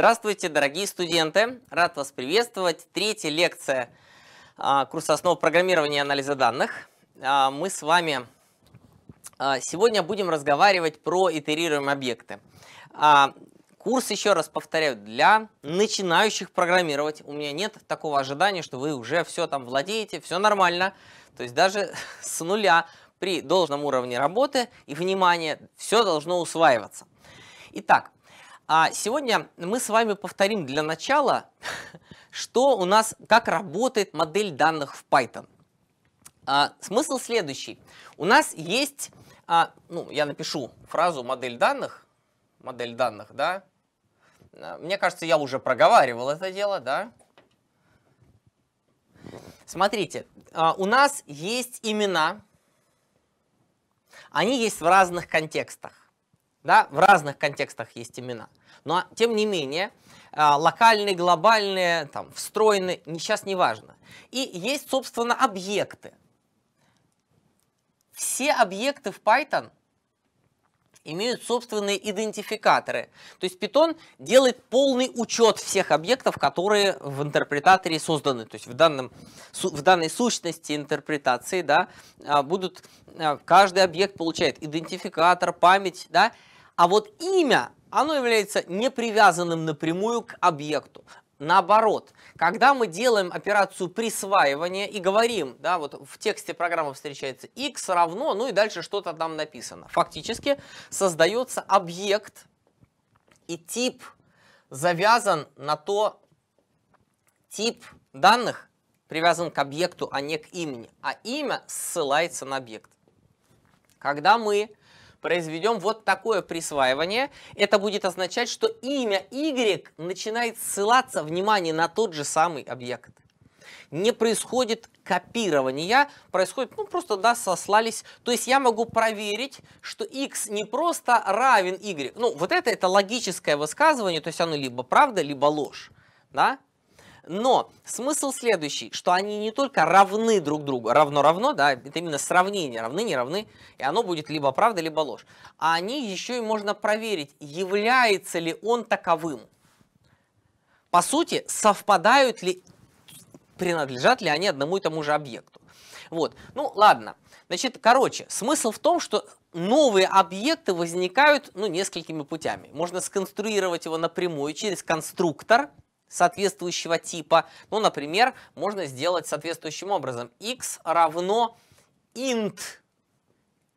Здравствуйте, дорогие студенты! Рад вас приветствовать. Третья лекция а, курса основ программирования и анализа данных. А, мы с вами а, сегодня будем разговаривать про итерируемые объекты. Курс, еще раз повторяю, для начинающих программировать. У меня нет такого ожидания, что вы уже все там владеете, все нормально. То есть даже с нуля при должном уровне работы и внимания все должно усваиваться. Итак, а сегодня мы с вами повторим для начала, что у нас, как работает модель данных в Python. А, смысл следующий. У нас есть, а, ну, я напишу фразу модель данных, модель данных, да. А, мне кажется, я уже проговаривал это дело, да. Смотрите, а, у нас есть имена, они есть в разных контекстах. Да? В разных контекстах есть имена. Но, тем не менее, а, локальные, глобальные, там, встроенные, сейчас не важно. И есть, собственно, объекты. Все объекты в Python имеют собственные идентификаторы. То есть Python делает полный учет всех объектов, которые в интерпретаторе созданы. То есть в, данном, в данной сущности интерпретации да, а, будут, а, каждый объект получает идентификатор, память, да, а вот имя, оно является непривязанным напрямую к объекту. Наоборот, когда мы делаем операцию присваивания и говорим, да, вот в тексте программы встречается x равно, ну и дальше что-то там написано. Фактически создается объект и тип завязан на то, тип данных привязан к объекту, а не к имени, а имя ссылается на объект. Когда мы произведем вот такое присваивание. Это будет означать, что имя Y начинает ссылаться, внимание, на тот же самый объект. Не происходит копирования, происходит, ну просто, да, сослались. То есть я могу проверить, что x не просто равен y. Ну, вот это, это логическое высказывание, то есть оно либо правда, либо ложь, да. Но смысл следующий, что они не только равны друг другу, равно-равно, да, это именно сравнение, равны, не равны, и оно будет либо правда, либо ложь. А они еще и можно проверить, является ли он таковым. По сути, совпадают ли, принадлежат ли они одному и тому же объекту. Вот, ну ладно. Значит, короче, смысл в том, что новые объекты возникают, ну, несколькими путями. Можно сконструировать его напрямую через конструктор, соответствующего типа. Ну, например, можно сделать соответствующим образом. x равно int.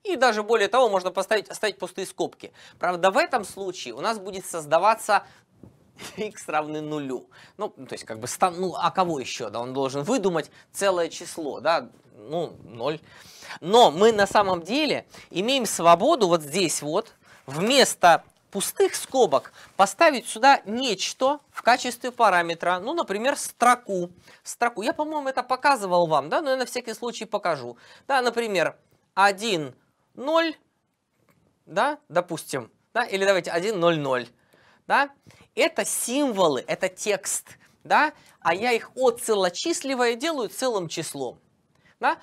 И даже более того, можно поставить, оставить пустые скобки. Правда, в этом случае у нас будет создаваться x равны нулю. Ну, то есть, как бы, стан, ну, а кого еще? Да, он должен выдумать целое число, да, ну, 0. Но мы на самом деле имеем свободу вот здесь вот, вместо пустых скобок поставить сюда нечто в качестве параметра, ну, например, строку. строку. Я, по-моему, это показывал вам, да, но я на всякий случай покажу. Да, например, 1, 0, да, допустим, да, или давайте 1, 0, 0, да, это символы, это текст, да, а я их от целочисливая делаю целым числом, да.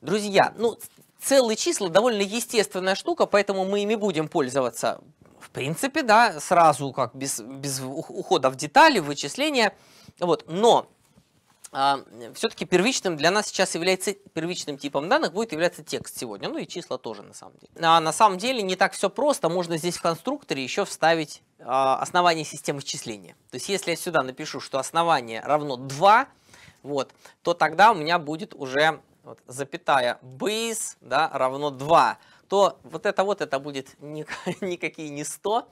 Друзья, ну, целые числа довольно естественная штука, поэтому мы ими будем пользоваться в принципе, да, сразу как без, без ухода в детали, вычисления. Вот. Но э, а, все-таки первичным для нас сейчас является, первичным типом данных будет являться текст сегодня, ну и числа тоже на самом деле. А на самом деле не так все просто, можно здесь в конструкторе еще вставить э, основание системы счисления. То есть если я сюда напишу, что основание равно 2, вот, то тогда у меня будет уже вот, запятая base да, равно 2 то вот это вот, это будет никакие не 100,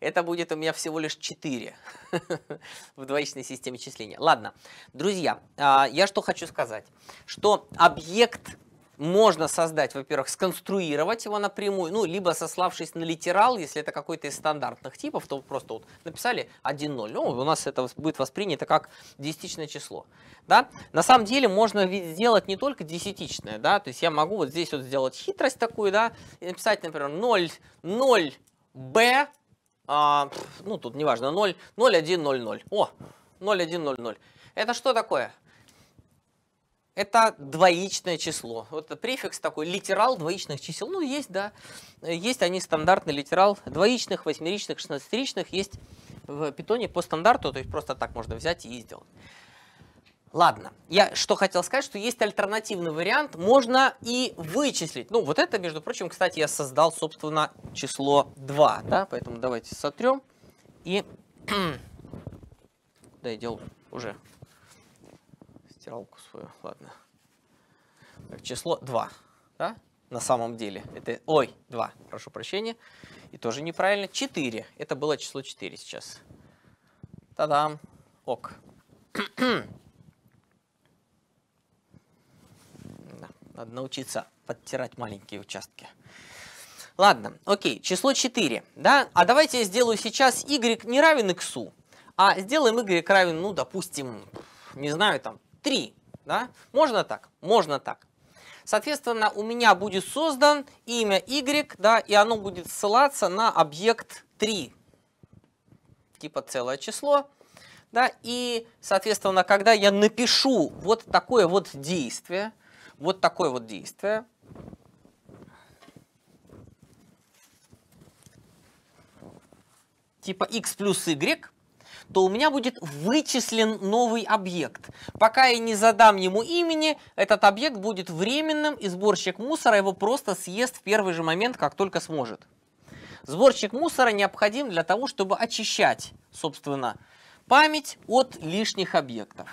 это будет у меня всего лишь 4 в двоичной системе числения. Ладно, друзья, а, я что хочу сказать, что объект можно создать, во-первых, сконструировать его напрямую, ну, либо сославшись на литерал, если это какой-то из стандартных типов, то просто вот написали 1,0. Ну, у нас это будет воспринято как десятичное число. Да? На самом деле можно сделать не только десятичное, да, то есть я могу вот здесь вот сделать хитрость такую, да, и написать, например, 0, 0, b, а, ну, тут неважно, 0, 0, 1, 0, 0. О, 0, 1, 0, 0. Это что такое? это двоичное число. Вот это префикс такой, литерал двоичных чисел. Ну, есть, да, есть они стандартный литерал двоичных, восьмеричных, шестнадцатеричных, есть в питоне по стандарту, то есть просто так можно взять и сделать. Ладно, я что хотел сказать, что есть альтернативный вариант, можно и вычислить. Ну, вот это, между прочим, кстати, я создал, собственно, число 2, да, поэтому давайте сотрем и... да, я делал уже стиралку свою, ладно. Так, число 2, да? На самом деле, это, ой, 2, прошу прощения. И тоже неправильно, 4, это было число 4 сейчас. Та-дам, ок. надо научиться подтирать маленькие участки. Ладно, окей, число 4, да? А давайте я сделаю сейчас y не равен x, а сделаем y равен, ну, допустим, не знаю, там, 3. Да? Можно так? Можно так. Соответственно, у меня будет создан имя y, да, и оно будет ссылаться на объект 3, типа целое число. Да, и, соответственно, когда я напишу вот такое вот действие, вот такое вот действие, типа x плюс y, то у меня будет вычислен новый объект. Пока я не задам ему имени, этот объект будет временным, и сборщик мусора его просто съест в первый же момент, как только сможет. Сборщик мусора необходим для того, чтобы очищать, собственно, память от лишних объектов.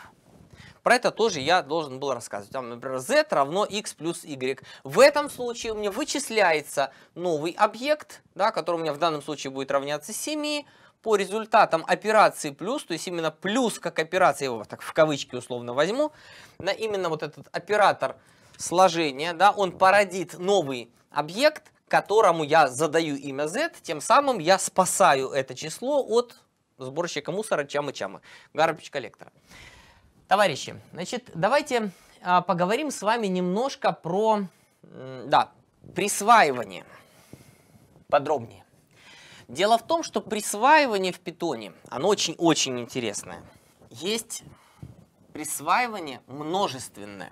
Про это тоже я должен был рассказывать. Там, например, z равно x плюс y. В этом случае у меня вычисляется новый объект, да, который у меня в данном случае будет равняться 7, по результатам операции плюс, то есть именно плюс как операция, я его так в кавычки условно возьму, на именно вот этот оператор сложения, да, он породит новый объект, которому я задаю имя z, тем самым я спасаю это число от сборщика мусора чамы-чамы, гарбич коллектора. Товарищи, значит, давайте а, поговорим с вами немножко про, да, присваивание подробнее. Дело в том, что присваивание в питоне, оно очень-очень интересное. Есть присваивание множественное.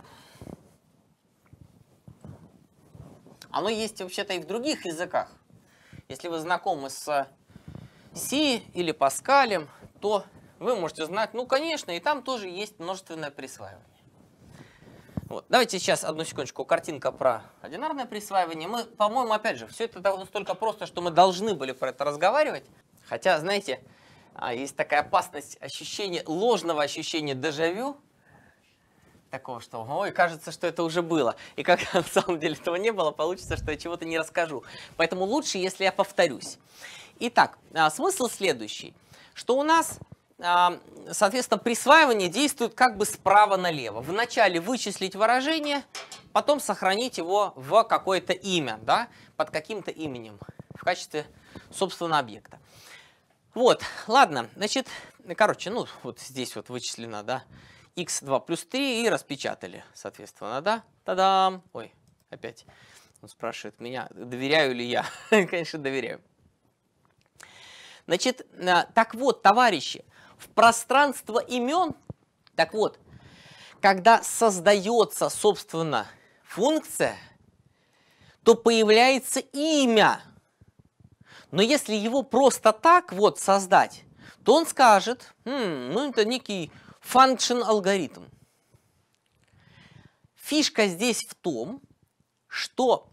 Оно есть вообще-то и в других языках. Если вы знакомы с C или Паскалем, то вы можете знать, ну, конечно, и там тоже есть множественное присваивание. Вот. Давайте сейчас одну секундочку. Картинка про одинарное присваивание. Мы, по-моему, опять же, все это настолько просто, что мы должны были про это разговаривать. Хотя, знаете, а, есть такая опасность ощущения, ложного ощущения дежавю, такого, что ой, кажется, что это уже было. И как на самом деле этого не было, получится, что я чего-то не расскажу. Поэтому лучше, если я повторюсь. Итак, а, смысл следующий, что у нас соответственно, присваивание действует как бы справа налево. Вначале вычислить выражение, потом сохранить его в какое-то имя, да, под каким-то именем в качестве, собственно, объекта. Вот, ладно, значит, короче, ну, вот здесь вот вычислено, да, x2 плюс 3 и распечатали, соответственно, да, Тадам. ой, опять, он спрашивает меня, доверяю ли я, конечно, доверяю. Значит, э, так вот, товарищи, в пространство имен. Так вот, когда создается, собственно, функция, то появляется имя. Но если его просто так вот создать, то он скажет, хм, ну это некий function алгоритм. Фишка здесь в том, что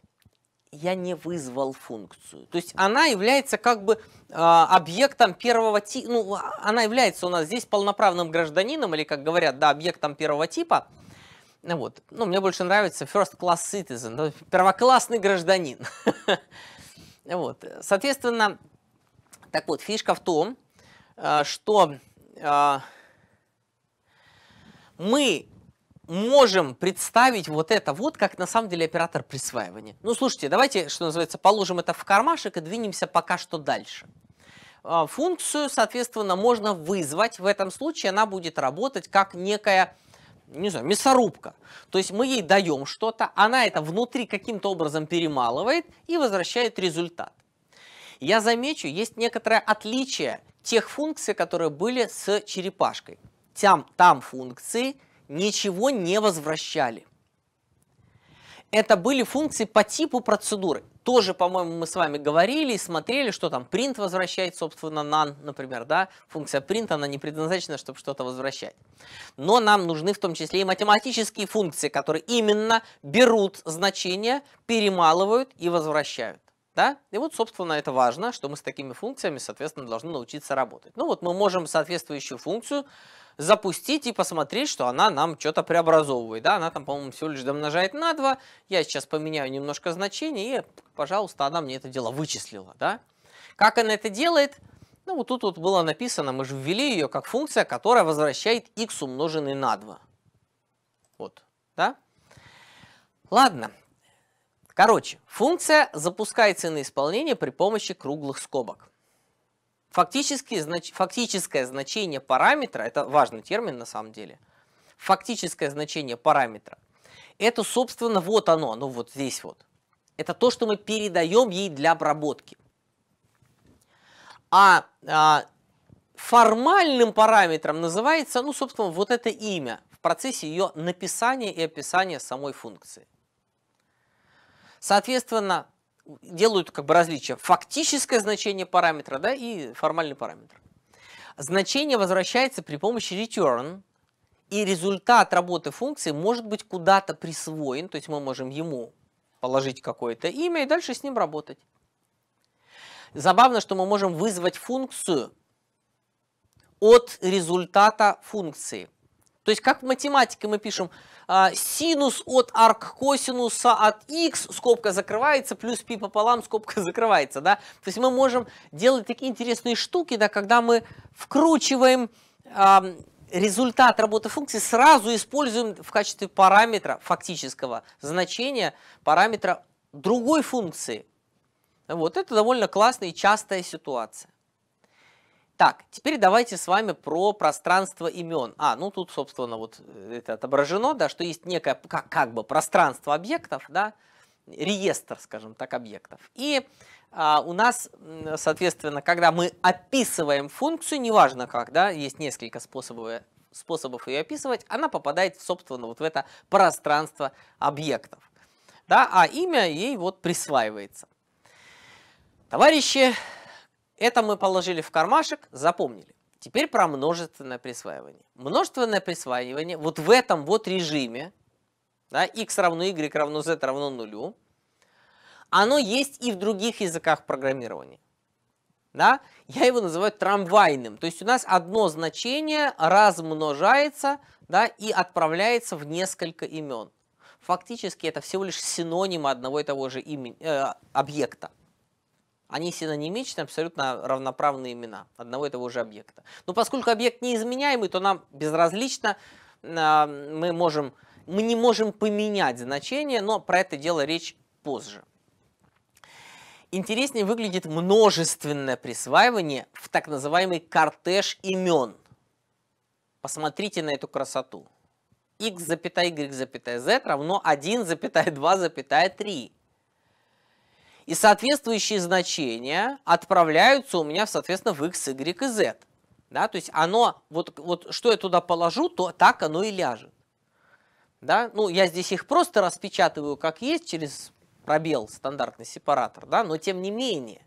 я не вызвал функцию. То есть она является как бы э, объектом первого типа, ну, а, она является у нас здесь полноправным гражданином, или, как говорят, да, объектом первого типа. Ну, вот. ну мне больше нравится first class citizen, первоклассный гражданин. Вот. Соответственно, так вот, фишка в том, а, что мы можем представить вот это вот, как на самом деле оператор присваивания. Ну, слушайте, давайте, что называется, положим это в кармашек и двинемся пока что дальше. А, функцию, соответственно, можно вызвать. В этом случае она будет работать как некая не знаю, мясорубка. То есть мы ей даем что-то, она это внутри каким-то образом перемалывает и возвращает результат. Я замечу, есть некоторое отличие тех функций, которые были с черепашкой. Там, там функции ничего не возвращали. Это были функции по типу процедуры. Тоже, по-моему, мы с вами говорили и смотрели, что там print возвращает, собственно, none, например, да, функция print, она не предназначена, чтобы что-то возвращать. Но нам нужны в том числе и математические функции, которые именно берут значения, перемалывают и возвращают. Да? И вот, собственно, это важно, что мы с такими функциями, соответственно, должны научиться работать. Ну вот мы можем соответствующую функцию запустить и посмотреть, что она нам что-то преобразовывает. Да, она там, по-моему, всего лишь домножает на 2. Я сейчас поменяю немножко значение, и, пожалуйста, она мне это дело вычислила. Да? Как она это делает? Ну, вот тут вот было написано, мы же ввели ее как функция, которая возвращает x умноженный на 2. Вот, да? Ладно. Короче, функция запускается на исполнение при помощи круглых скобок. Фактически, знач, фактическое значение параметра, это важный термин на самом деле, фактическое значение параметра, это, собственно, вот оно, ну вот здесь вот. Это то, что мы передаем ей для обработки. А, а формальным параметром называется, ну, собственно, вот это имя в процессе ее написания и описания самой функции. Соответственно, делают как бы различия. Фактическое значение параметра да, и формальный параметр. Значение возвращается при помощи return, и результат работы функции может быть куда-то присвоен, то есть мы можем ему положить какое-то имя и дальше с ним работать. Забавно, что мы можем вызвать функцию от результата функции – то есть, как в математике мы пишем а, синус от арк-косинуса от x, скобка закрывается, плюс π пополам, скобка закрывается, да? То есть, мы можем делать такие интересные штуки, да, когда мы вкручиваем а, результат работы функции, сразу используем в качестве параметра фактического значения параметра другой функции. Вот это довольно классная и частая ситуация. Так, теперь давайте с вами про пространство имен. А, ну тут, собственно, вот э, это отображено, да, что есть некое как, как бы пространство объектов, да, реестр, скажем так, объектов. И а, у нас, соответственно, когда мы описываем функцию, неважно как, да, есть несколько способов, э, способов ее описывать, она попадает, собственно, вот в это пространство объектов. Да, а имя ей вот присваивается. Товарищи, это мы положили в кармашек, запомнили. Теперь про множественное присваивание. Множественное присваивание вот в этом вот режиме, да, x равно y равно z равно нулю, оно есть и в других языках программирования. Да? Я его называю трамвайным. То есть у нас одно значение размножается да, и отправляется в несколько имен. Фактически это всего лишь синоним одного и того же имени, э, объекта. Они синонимичны, абсолютно равноправные имена одного и того же объекта. Но поскольку объект неизменяемый, то нам безразлично, а, мы, можем, мы не можем поменять значение, но про это дело речь позже. Интереснее выглядит множественное присваивание в так называемый кортеж имен. Посмотрите на эту красоту. x, y, z равно 1, 2, 3. И соответствующие значения отправляются у меня, соответственно, в x, y и z. Да, то есть оно, вот, вот что я туда положу, то так оно и ляжет. Да? Ну, я здесь их просто распечатываю как есть через пробел, стандартный сепаратор, да? но тем не менее.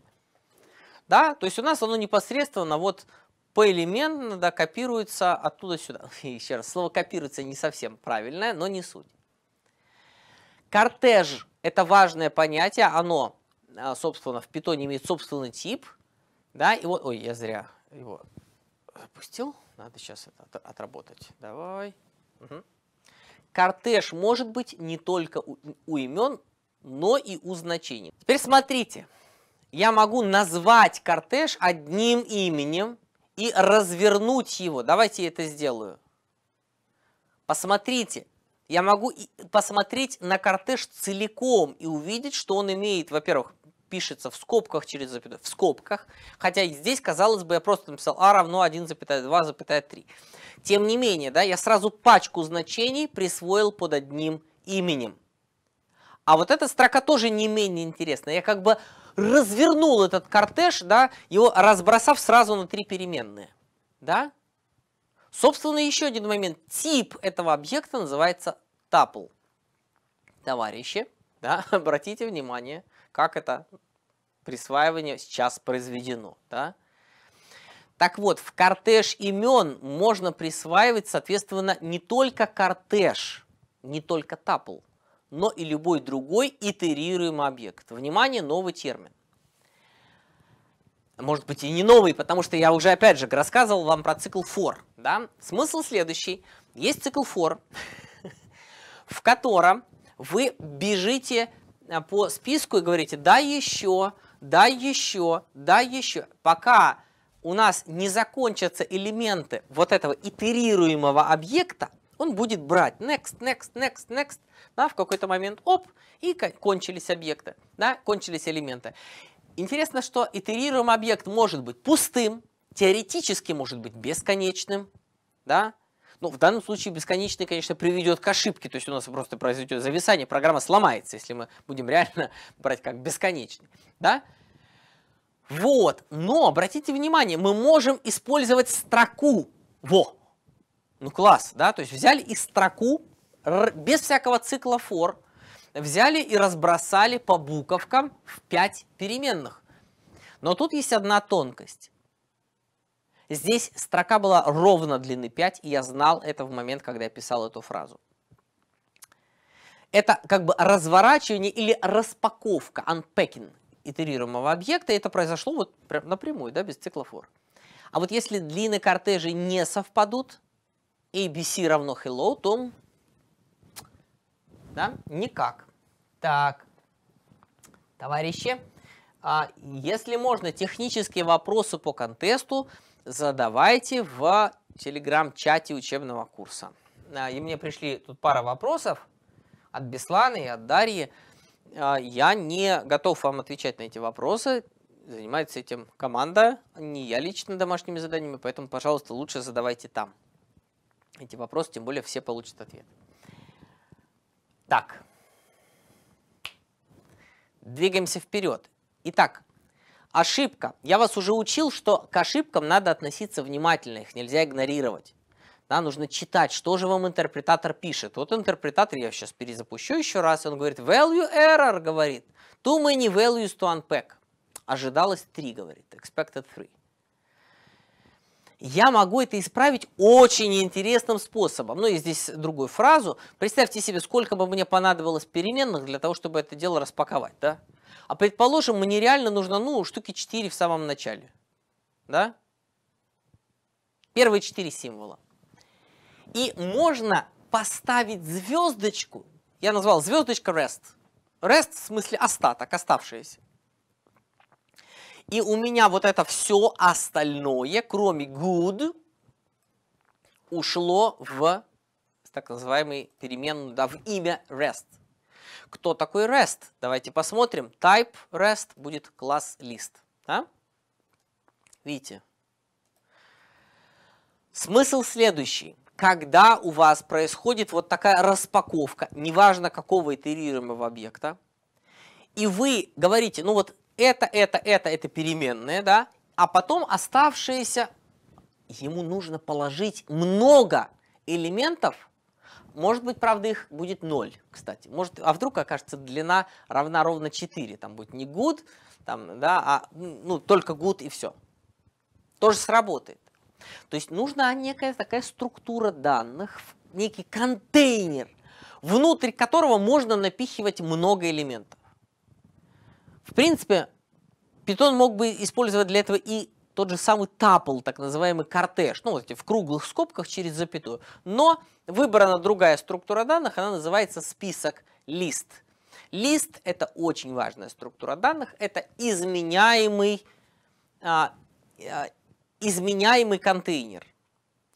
Да? То есть у нас оно непосредственно вот поэлементно да, копируется оттуда сюда. Еще раз, слово копируется не совсем правильное, но не суть. Кортеж – это важное понятие, оно а, собственно, в питоне имеет собственный тип, да, и вот, ой, я зря его запустил, надо сейчас это отработать, давай. Угу. Кортеж может быть не только у, у имен, но и у значений. Теперь смотрите, я могу назвать кортеж одним именем и развернуть его. Давайте я это сделаю. Посмотрите, я могу посмотреть на кортеж целиком и увидеть, что он имеет, во-первых, пишется в скобках через запятую, в скобках, хотя здесь, казалось бы, я просто написал а равно 1,2,3. Тем не менее, да, я сразу пачку значений присвоил под одним именем. А вот эта строка тоже не менее интересная. Я как бы развернул этот кортеж, да, его разбросав сразу на три переменные. Да? Собственно, еще один момент. Тип этого объекта называется tuple, Товарищи, да, обратите внимание, как это присваивание сейчас произведено. Да? Так вот, в кортеж имен можно присваивать, соответственно, не только кортеж, не только тапл, но и любой другой итерируемый объект. Внимание, новый термин. Может быть и не новый, потому что я уже опять же рассказывал вам про цикл for, Да? Смысл следующий. Есть цикл for, в котором вы бежите Э, по списку и говорите «да еще», «да еще», «да еще», пока у нас не закончатся элементы вот этого итерируемого объекта, он будет брать next, next, next, next, да, в какой-то момент оп, и кончились объекты, да, кончились элементы. Интересно, что итерируемый объект может быть пустым, теоретически может быть бесконечным, да, ну, в данном случае бесконечный, конечно, приведет к ошибке, то есть у нас просто произойдет зависание, программа сломается, если мы будем реально брать как бесконечный, да? Вот, но обратите внимание, мы можем использовать строку во. Ну класс, да, то есть взяли и строку без всякого цикла for, взяли и разбросали по буковкам в 5 переменных. Но тут есть одна тонкость. Здесь строка была ровно длины 5, и я знал это в момент, когда я писал эту фразу. Это как бы разворачивание или распаковка, unpacking итерируемого объекта. Это произошло вот прям напрямую, да, без циклофор. А вот если длины кортежей не совпадут, ABC равно hello, то да, никак. Так, товарищи, а если можно, технические вопросы по контесту – задавайте в телеграм-чате учебного курса. А, и мне пришли тут пара вопросов от Бесланы и от Дарьи. А, я не готов вам отвечать на эти вопросы. Занимается этим команда, не я лично домашними заданиями, поэтому, пожалуйста, лучше задавайте там эти вопросы, тем более все получат ответ. Так, двигаемся вперед. Итак, Ошибка. Я вас уже учил, что к ошибкам надо относиться внимательно, их нельзя игнорировать. Да, нужно читать, что же вам интерпретатор пишет. Вот интерпретатор, я сейчас перезапущу еще раз, он говорит, value error, говорит, too many values to unpack. Ожидалось 3, говорит, expected 3. Я могу это исправить очень интересным способом. Ну и здесь другую фразу. Представьте себе, сколько бы мне понадобилось переменных для того, чтобы это дело распаковать, да? А предположим, мне реально нужно, ну, штуки 4 в самом начале. Да? Первые 4 символа. И можно поставить звездочку, я назвал звездочка REST. REST в смысле остаток, оставшееся. И у меня вот это все остальное, кроме good, ушло в так называемый переменную, да, в имя REST кто такой REST. Давайте посмотрим. Type REST будет класс list. Да? Видите? Смысл следующий. Когда у вас происходит вот такая распаковка, неважно какого итерируемого объекта, и вы говорите, ну вот это, это, это, это переменные, да, а потом оставшиеся, ему нужно положить много элементов, может быть, правда, их будет 0, кстати. Может, а вдруг окажется длина равна ровно 4. Там будет не good, там, да, а ну, только good и все. Тоже сработает. То есть нужна некая такая структура данных, некий контейнер, внутрь которого можно напихивать много элементов. В принципе, Python мог бы использовать для этого и тот же самый тапл, так называемый кортеж, ну, вот эти в круглых скобках через запятую. Но выбрана другая структура данных, она называется список лист. Лист – это очень важная структура данных, это изменяемый, а, а изменяемый контейнер.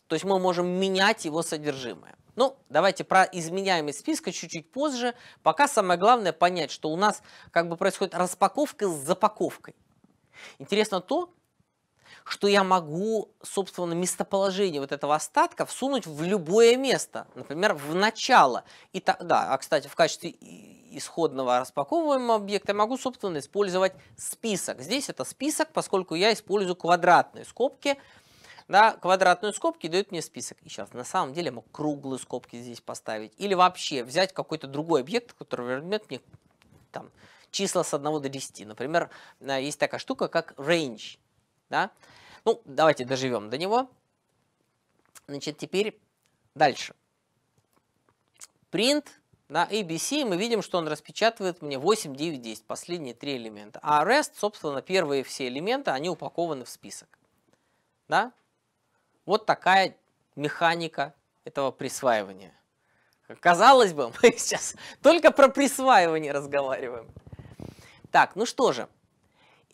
То есть мы можем менять его содержимое. Ну, давайте про изменяемость списка чуть-чуть позже. Пока самое главное понять, что у нас как бы происходит распаковка с запаковкой. Интересно то, что я могу, собственно, местоположение вот этого остатка всунуть в любое место, например, в начало. И та, да, а, кстати, в качестве исходного распаковываемого объекта я могу, собственно, использовать список. Здесь это список, поскольку я использую квадратные скобки, да, квадратные скобки дают мне список. И сейчас на самом деле я мог круглые скобки здесь поставить. Или вообще взять какой-то другой объект, который вернет мне там, числа с 1 до 10. Например, э, есть такая штука, как range да? Ну, давайте доживем до него. Значит, теперь дальше. Print на ABC мы видим, что он распечатывает мне 8, 9, 10, последние три элемента. А REST, собственно, первые все элементы, они упакованы в список. Да? Вот такая механика этого присваивания. Казалось бы, мы сейчас только про присваивание разговариваем. Так, ну что же,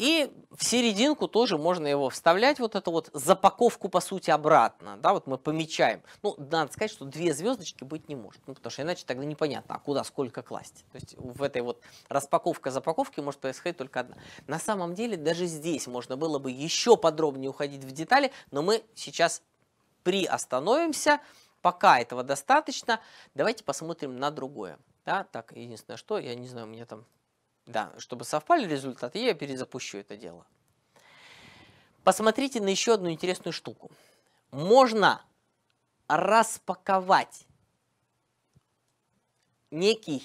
и в серединку тоже можно его вставлять, вот эту вот запаковку, по сути, обратно. Да, вот мы помечаем. Ну, надо сказать, что две звездочки быть не может, ну, потому что иначе тогда непонятно, а куда, сколько класть. То есть в этой вот распаковка запаковки может происходить только одна. На самом деле даже здесь можно было бы еще подробнее уходить в детали, но мы сейчас приостановимся, пока этого достаточно. Давайте посмотрим на другое. Да, так, единственное, что, я не знаю, у меня там да, чтобы совпали результаты, я перезапущу это дело. Посмотрите на еще одну интересную штуку. Можно распаковать некий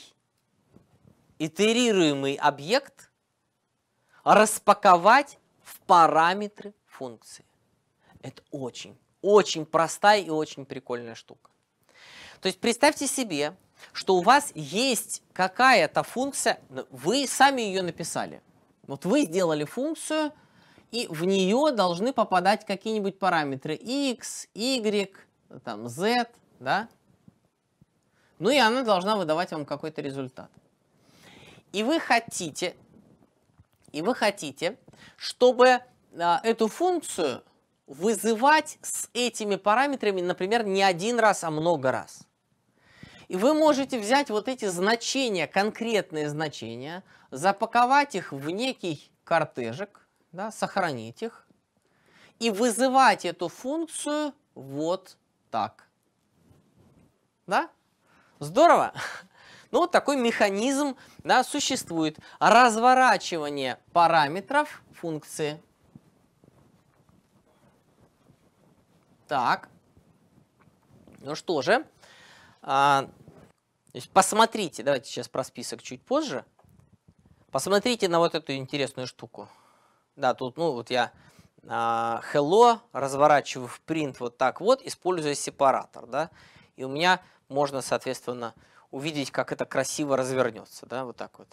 итерируемый объект, распаковать в параметры функции. Это очень, очень простая и очень прикольная штука. То есть представьте себе, что у вас есть какая-то функция, ну, вы сами ее написали. Вот вы сделали функцию, и в нее должны попадать какие-нибудь параметры x, y, там, z, да? Ну и она должна выдавать вам какой-то результат. И вы хотите, и вы хотите, чтобы а, эту функцию вызывать с этими параметрами, например, не один раз, а много раз. И вы можете взять вот эти значения, конкретные значения, запаковать их в некий кортежик, да, сохранить их и вызывать эту функцию вот так. Да? Здорово? Ну, вот такой механизм да, существует. Разворачивание параметров функции. Так. Ну что же, а, посмотрите, давайте сейчас про список чуть позже. Посмотрите на вот эту интересную штуку. Да, тут, ну, вот я а, hello разворачиваю в print вот так вот, используя сепаратор, да, и у меня можно, соответственно, увидеть, как это красиво развернется, да, вот так вот.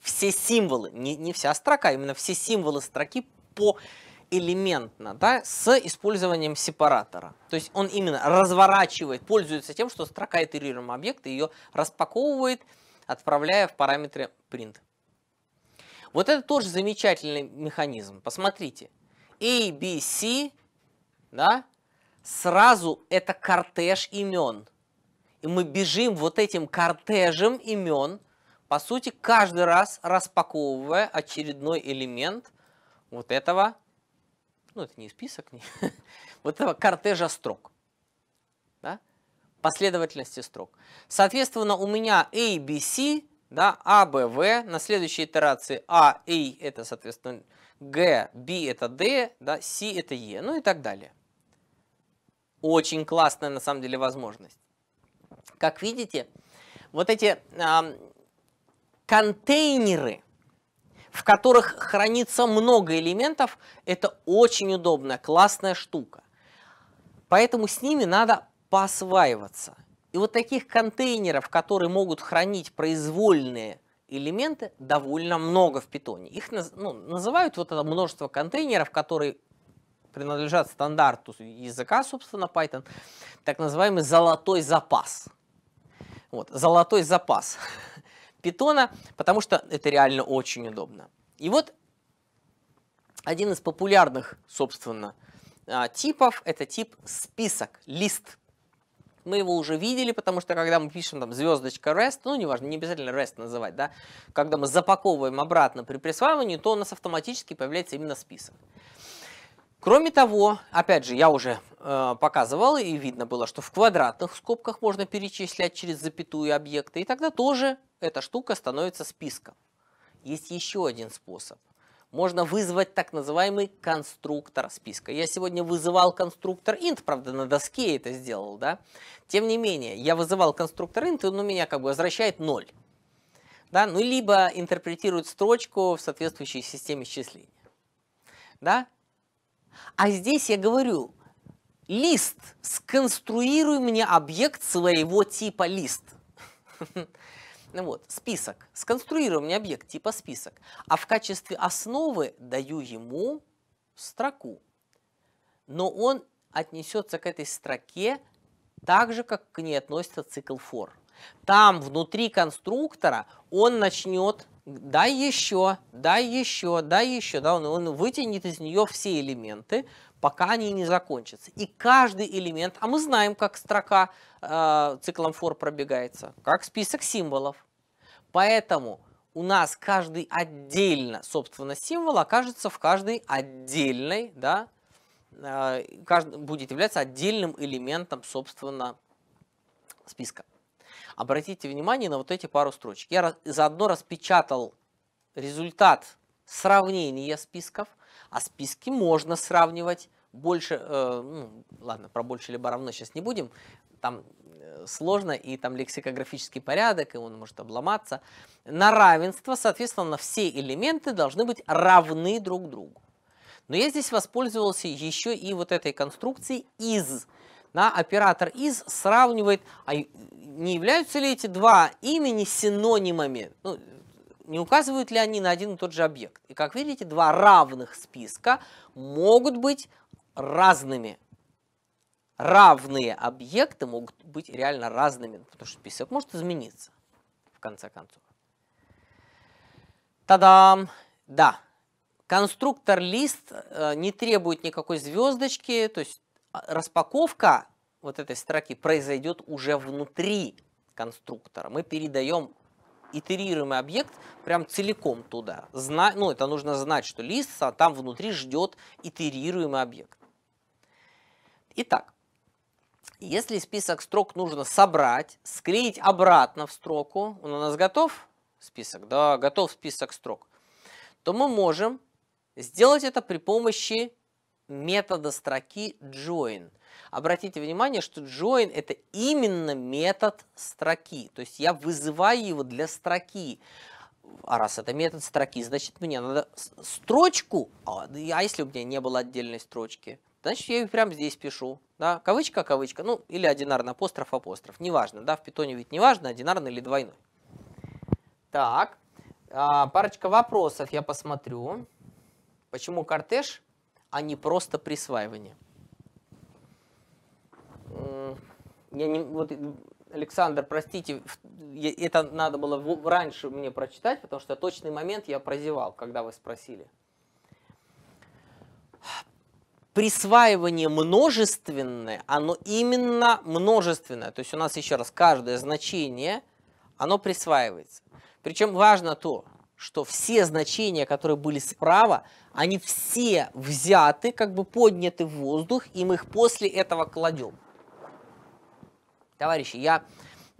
Все символы, не, не вся строка, а именно все символы строки по элементно, да, с использованием сепаратора. То есть он именно разворачивает, пользуется тем, что строка итерируемого объекта ее распаковывает, отправляя в параметры print. Вот это тоже замечательный механизм. Посмотрите. A, B, C, да, сразу это кортеж имен. И мы бежим вот этим кортежем имен, по сути, каждый раз распаковывая очередной элемент вот этого ну это не список, не, вот этого кортежа строк, да, последовательности строк. Соответственно, у меня A, B, C, да, A, а, B, V, на следующей итерации а, A, A это, соответственно, G, B это D, да, C это E, ну и так далее. Очень классная, на самом деле, возможность. Как видите, вот эти э, контейнеры – в которых хранится много элементов, это очень удобная классная штука. Поэтому с ними надо посваиваться. И вот таких контейнеров, которые могут хранить произвольные элементы, довольно много в питоне. Их ну, называют вот это множество контейнеров, которые принадлежат стандарту языка, собственно, Python, так называемый золотой запас. Вот, золотой запас питона, потому что это реально очень удобно. И вот один из популярных, собственно, а, типов – это тип список, лист. Мы его уже видели, потому что когда мы пишем там звездочка REST, ну неважно, не обязательно REST называть, да, когда мы запаковываем обратно при присваивании, то у нас автоматически появляется именно список. Кроме того, опять же, я уже э, показывал и видно было, что в квадратных скобках можно перечислять через запятую объекты, и тогда тоже эта штука становится списком. Есть еще один способ. Можно вызвать так называемый конструктор списка. Я сегодня вызывал конструктор int, правда, на доске это сделал, да? Тем не менее, я вызывал конструктор int, и он у меня как бы возвращает 0. Да? Ну, либо интерпретирует строчку в соответствующей системе счисления. Да? А здесь я говорю, лист, сконструируй мне объект своего типа лист. Вот, список. Сконструируем мне объект типа список. А в качестве основы даю ему строку. Но он отнесется к этой строке так же, как к ней относится цикл for. Там внутри конструктора он начнет дай еще, дай еще, дай еще, да, он, он вытянет из нее все элементы, пока они не закончатся. И каждый элемент, а мы знаем, как строка э, циклом for пробегается, как список символов. Поэтому у нас каждый отдельно, собственно, символ окажется в каждой отдельной, да, э, каждый будет являться отдельным элементом, собственно, списка. Обратите внимание на вот эти пару строчек. Я заодно распечатал результат сравнения списков – а списки можно сравнивать. Больше, э, ну, ладно, про больше либо равно сейчас не будем. Там э, сложно, и там лексикографический порядок, и он может обломаться. На равенство, соответственно, все элементы должны быть равны друг другу. Но я здесь воспользовался еще и вот этой конструкцией «из». На оператор «из» сравнивает, а не являются ли эти два имени синонимами. Ну, не указывают ли они на один и тот же объект. И как видите, два равных списка могут быть разными. Равные объекты могут быть реально разными, потому что список может измениться, в конце концов. Тадам! Да, конструктор лист э, не требует никакой звездочки, то есть а, распаковка вот этой строки произойдет уже внутри конструктора. Мы передаем итерируемый объект прям целиком туда. Зна... Ну, это нужно знать, что лист а там внутри ждет итерируемый объект. Итак, если список строк нужно собрать, склеить обратно в строку, он у нас готов список? Да, готов список строк. То мы можем сделать это при помощи метода строки join – Обратите внимание, что join – это именно метод строки. То есть я вызываю его для строки. А раз это метод строки, значит, мне надо строчку, а, а если у меня не было отдельной строчки, значит, я ее прямо здесь пишу. Да? Кавычка, кавычка, ну, или одинарный апостроф, апостроф. Неважно, да, в питоне ведь неважно, одинарный или двойной. Так, а, парочка вопросов я посмотрю. Почему кортеж, а не просто присваивание? Я не, вот, э, Александр, простите, это надо было раньше мне прочитать, потому что точный момент я прозевал, когда вы спросили. Присваивание множественное, оно именно множественное. То есть у нас еще раз каждое значение, оно присваивается. Причем важно то, что все значения, которые были справа, они все взяты, как бы подняты в воздух, и мы их после этого кладем. Товарищи, я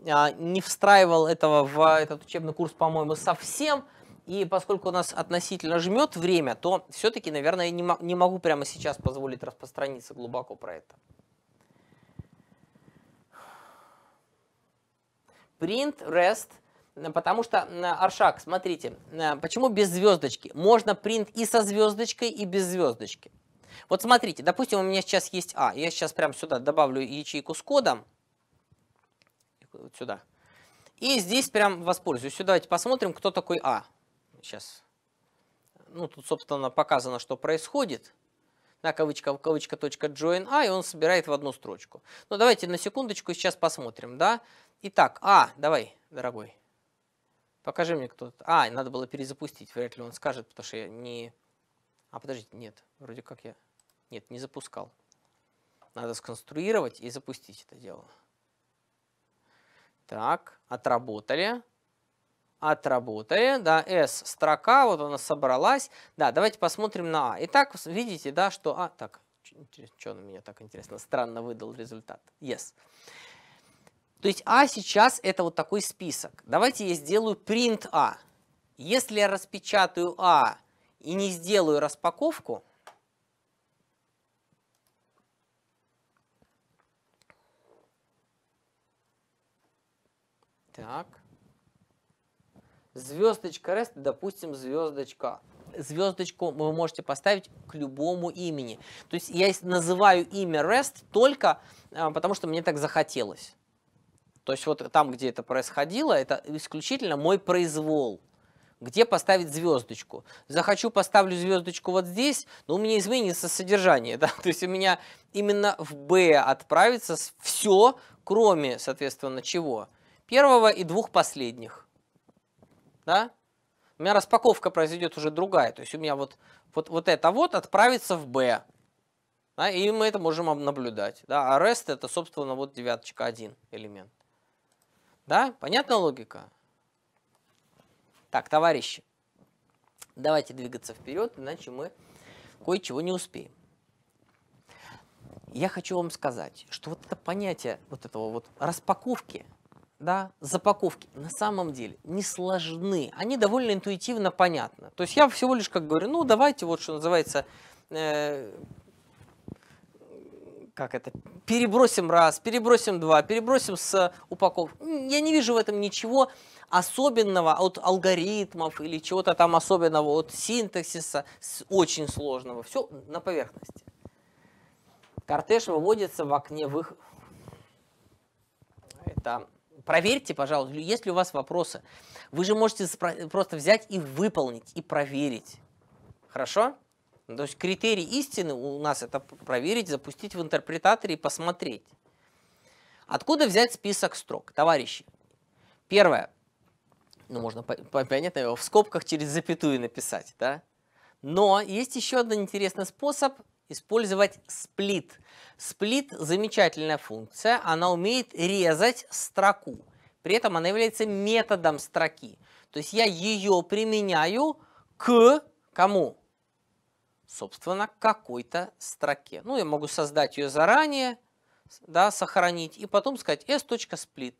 а, не встраивал этого в этот учебный курс, по-моему, совсем. И поскольку у нас относительно жмет время, то все-таки, наверное, я не, не могу прямо сейчас позволить распространиться глубоко про это. Print, REST, потому что, Аршак, смотрите, почему без звездочки? Можно print и со звездочкой, и без звездочки. Вот смотрите, допустим, у меня сейчас есть А, я сейчас прямо сюда добавлю ячейку с кодом, вот сюда. И здесь прям воспользуюсь. Сюда давайте посмотрим, кто такой А. Сейчас. Ну, тут, собственно, показано, что происходит. На кавычка, кавычка, точка, join А и он собирает в одну строчку. Ну, давайте на секундочку сейчас посмотрим, да. Итак, А, давай, дорогой. Покажи мне, кто А, надо было перезапустить, вряд ли он скажет, потому что я не... А, подождите, нет, вроде как я... Нет, не запускал. Надо сконструировать и запустить это дело. Так, отработали. Отработали, да, S-строка, вот она собралась. Да, давайте посмотрим на А. Итак, видите, да, что А... Так, что на меня так интересно, странно выдал результат. Yes. То есть А сейчас это вот такой список. Давайте я сделаю print А. Если я распечатаю А и не сделаю распаковку, Так. Звездочка REST, допустим, звездочка звездочку вы можете поставить к любому имени. То есть я называю имя REST только а, потому, что мне так захотелось. То есть вот там, где это происходило, это исключительно мой произвол. Где поставить звездочку? Захочу, поставлю звездочку вот здесь, но у меня изменится содержание. Да? То есть у меня именно в B отправится все, кроме, соответственно, чего? первого и двух последних. Да? У меня распаковка произойдет уже другая. То есть у меня вот, вот, вот это вот отправится в B. Да, и мы это можем наблюдать. Да? А REST это, собственно, вот девяточка 1 элемент. Да? Понятна логика? Так, товарищи, давайте двигаться вперед, иначе мы кое-чего не успеем. Я хочу вам сказать, что вот это понятие вот этого вот распаковки, да, запаковки на самом деле не сложны, они довольно интуитивно понятны. То есть я всего лишь как говорю, ну давайте вот что называется, э, как это, перебросим раз, перебросим два, перебросим с упаковки. Я не вижу в этом ничего особенного от алгоритмов или чего-то там особенного от синтаксиса, очень сложного. Все на поверхности. Кортеж выводится в окне выхода. Это проверьте, пожалуйста, есть ли у вас вопросы. Вы же можете просто взять и выполнить, и проверить. Хорошо? То есть критерий истины у нас это проверить, запустить в интерпретаторе и посмотреть. Откуда взять список строк, товарищи? Первое. Ну, можно, понятно, его в скобках через запятую написать, да? Но есть еще один интересный способ – использовать сплит. Сплит – замечательная функция, она умеет резать строку. При этом она является методом строки. То есть я ее применяю к кому? Собственно, какой-то строке. Ну, я могу создать ее заранее, да, сохранить, и потом сказать s.split.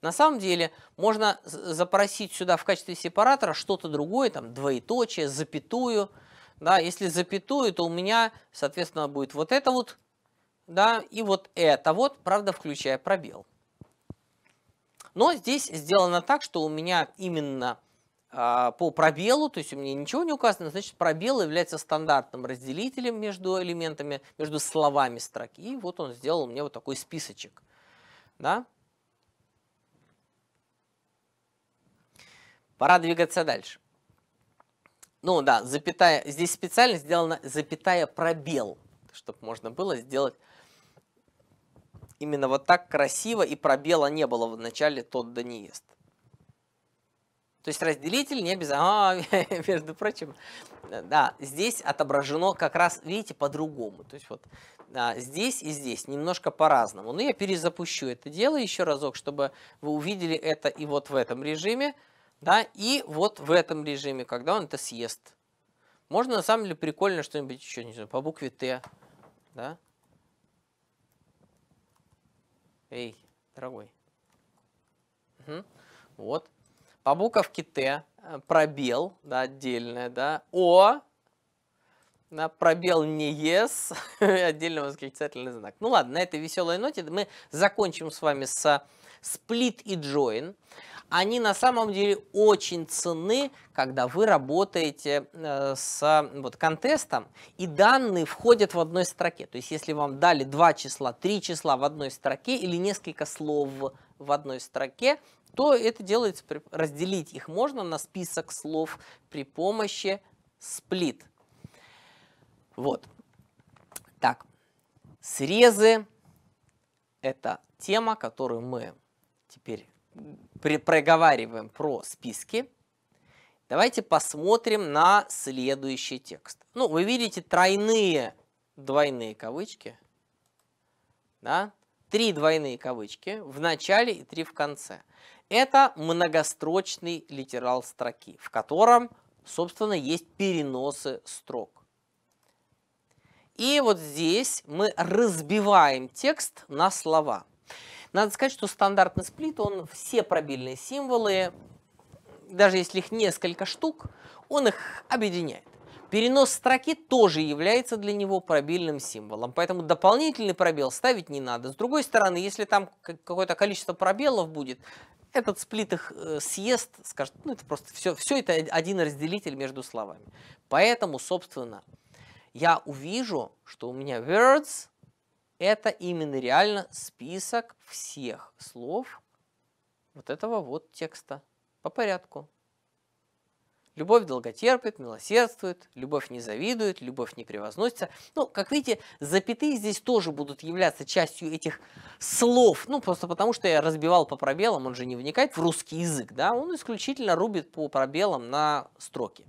На самом деле можно запросить сюда в качестве сепаратора что-то другое, там двоеточие, запятую – да, если запятую, то у меня, соответственно, будет вот это вот, да, и вот это вот, правда, включая пробел. Но здесь сделано так, что у меня именно э, по пробелу, то есть у меня ничего не указано, значит пробел является стандартным разделителем между элементами, между словами строки. И вот он сделал мне вот такой списочек. Да? Пора двигаться дальше. Ну да, запятая. Здесь специально сделана запятая пробел, чтобы можно было сделать именно вот так красиво, и пробела не было в начале тот да не ест. То есть разделитель не обязательно. А, между прочим, да, здесь отображено как раз, видите, по-другому. То есть вот а, здесь и здесь немножко по-разному. Но я перезапущу это дело еще разок, чтобы вы увидели это и вот в этом режиме. Да? И вот в этом режиме, когда он это съест, можно на самом деле прикольно что-нибудь еще, не знаю, по букве Т. Да? Эй, дорогой. Угу. Вот. По буковке Т э, пробел, да, отдельное, да. О, на пробел не ес, отдельно восклицательный знак. Ну ладно, на этой веселой ноте мы закончим с вами со сплит и join они на самом деле очень ценны, когда вы работаете э, с вот, контестом, и данные входят в одной строке. То есть, если вам дали два числа, три числа в одной строке или несколько слов в одной строке, то это делается, разделить их можно на список слов при помощи сплит. Вот. Так, срезы – это тема, которую мы теперь проговариваем про списки, давайте посмотрим на следующий текст. Ну, вы видите тройные двойные кавычки, да? три двойные кавычки в начале и три в конце. Это многострочный литерал строки, в котором, собственно, есть переносы строк. И вот здесь мы разбиваем текст на слова – надо сказать, что стандартный сплит, он все пробильные символы, даже если их несколько штук, он их объединяет. Перенос строки тоже является для него пробельным символом, поэтому дополнительный пробел ставить не надо. С другой стороны, если там какое-то количество пробелов будет, этот сплит их э, съест, скажет, ну это просто все, все это один разделитель между словами. Поэтому, собственно, я увижу, что у меня words это именно реально список всех слов вот этого вот текста по порядку. Любовь долготерпит, милосердствует, любовь не завидует, любовь не превозносится. Ну, как видите, запятые здесь тоже будут являться частью этих слов. Ну, просто потому, что я разбивал по пробелам, он же не вникает в русский язык, да, он исключительно рубит по пробелам на строки.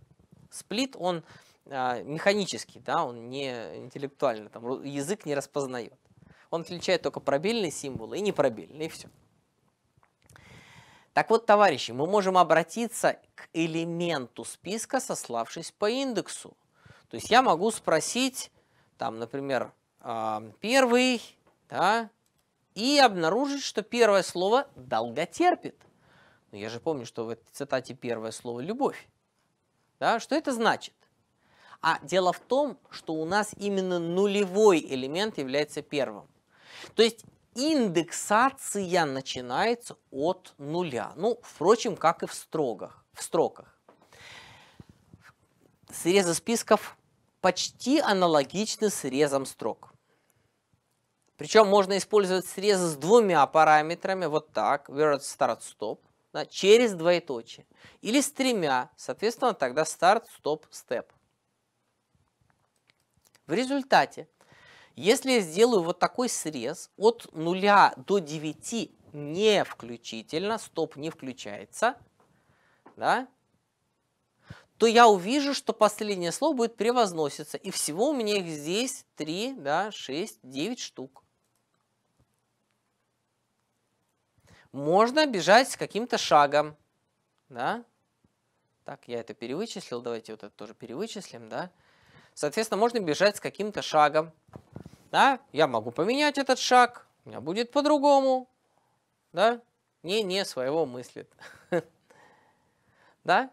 Сплит, он э, а, механический, да, он не интеллектуальный, там язык не распознает. Он отличает только пробельные символы и непробельные, и все. Так вот, товарищи, мы можем обратиться к элементу списка, сославшись по индексу. То есть я могу спросить, там, например, а, первый, да, и обнаружить, что первое слово долготерпит. Но я же помню, что в этой цитате первое слово «любовь». Да? Что это значит? А дело в том, что у нас именно нулевой элемент является первым. То есть индексация начинается от нуля. Ну, впрочем, как и в, строгах, в строках. Срезы списков почти аналогичны срезам строк. Причем можно использовать срезы с двумя параметрами, вот так, word start stop, да, через двоеточие. Или с тремя, соответственно, тогда start stop step. В результате если я сделаю вот такой срез от 0 до 9 не включительно, стоп не включается, да, то я увижу, что последнее слово будет превозноситься. И всего у меня их здесь 3, да, 6, 9 штук. Можно бежать с каким-то шагом. Да? Так, я это перевычислил. Давайте вот это тоже перевычислим. Да? Соответственно, можно бежать с каким-то шагом да, я могу поменять этот шаг, у меня будет по-другому, да, не, не своего мыслит, да.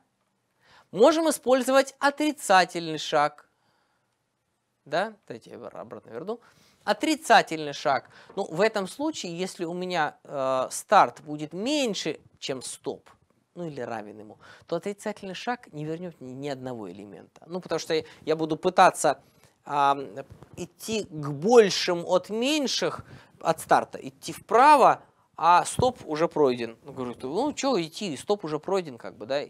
Можем использовать отрицательный шаг, да, дайте я обратно верну, отрицательный шаг. Ну, в этом случае, если у меня э, старт будет меньше, чем стоп, ну или равен ему, то отрицательный шаг не вернет ни, ни одного элемента. Ну, потому что я, я буду пытаться идти к большим от меньших от старта, идти вправо, а стоп уже пройден. Ну, говорю, ну что идти, стоп уже пройден, как бы, да.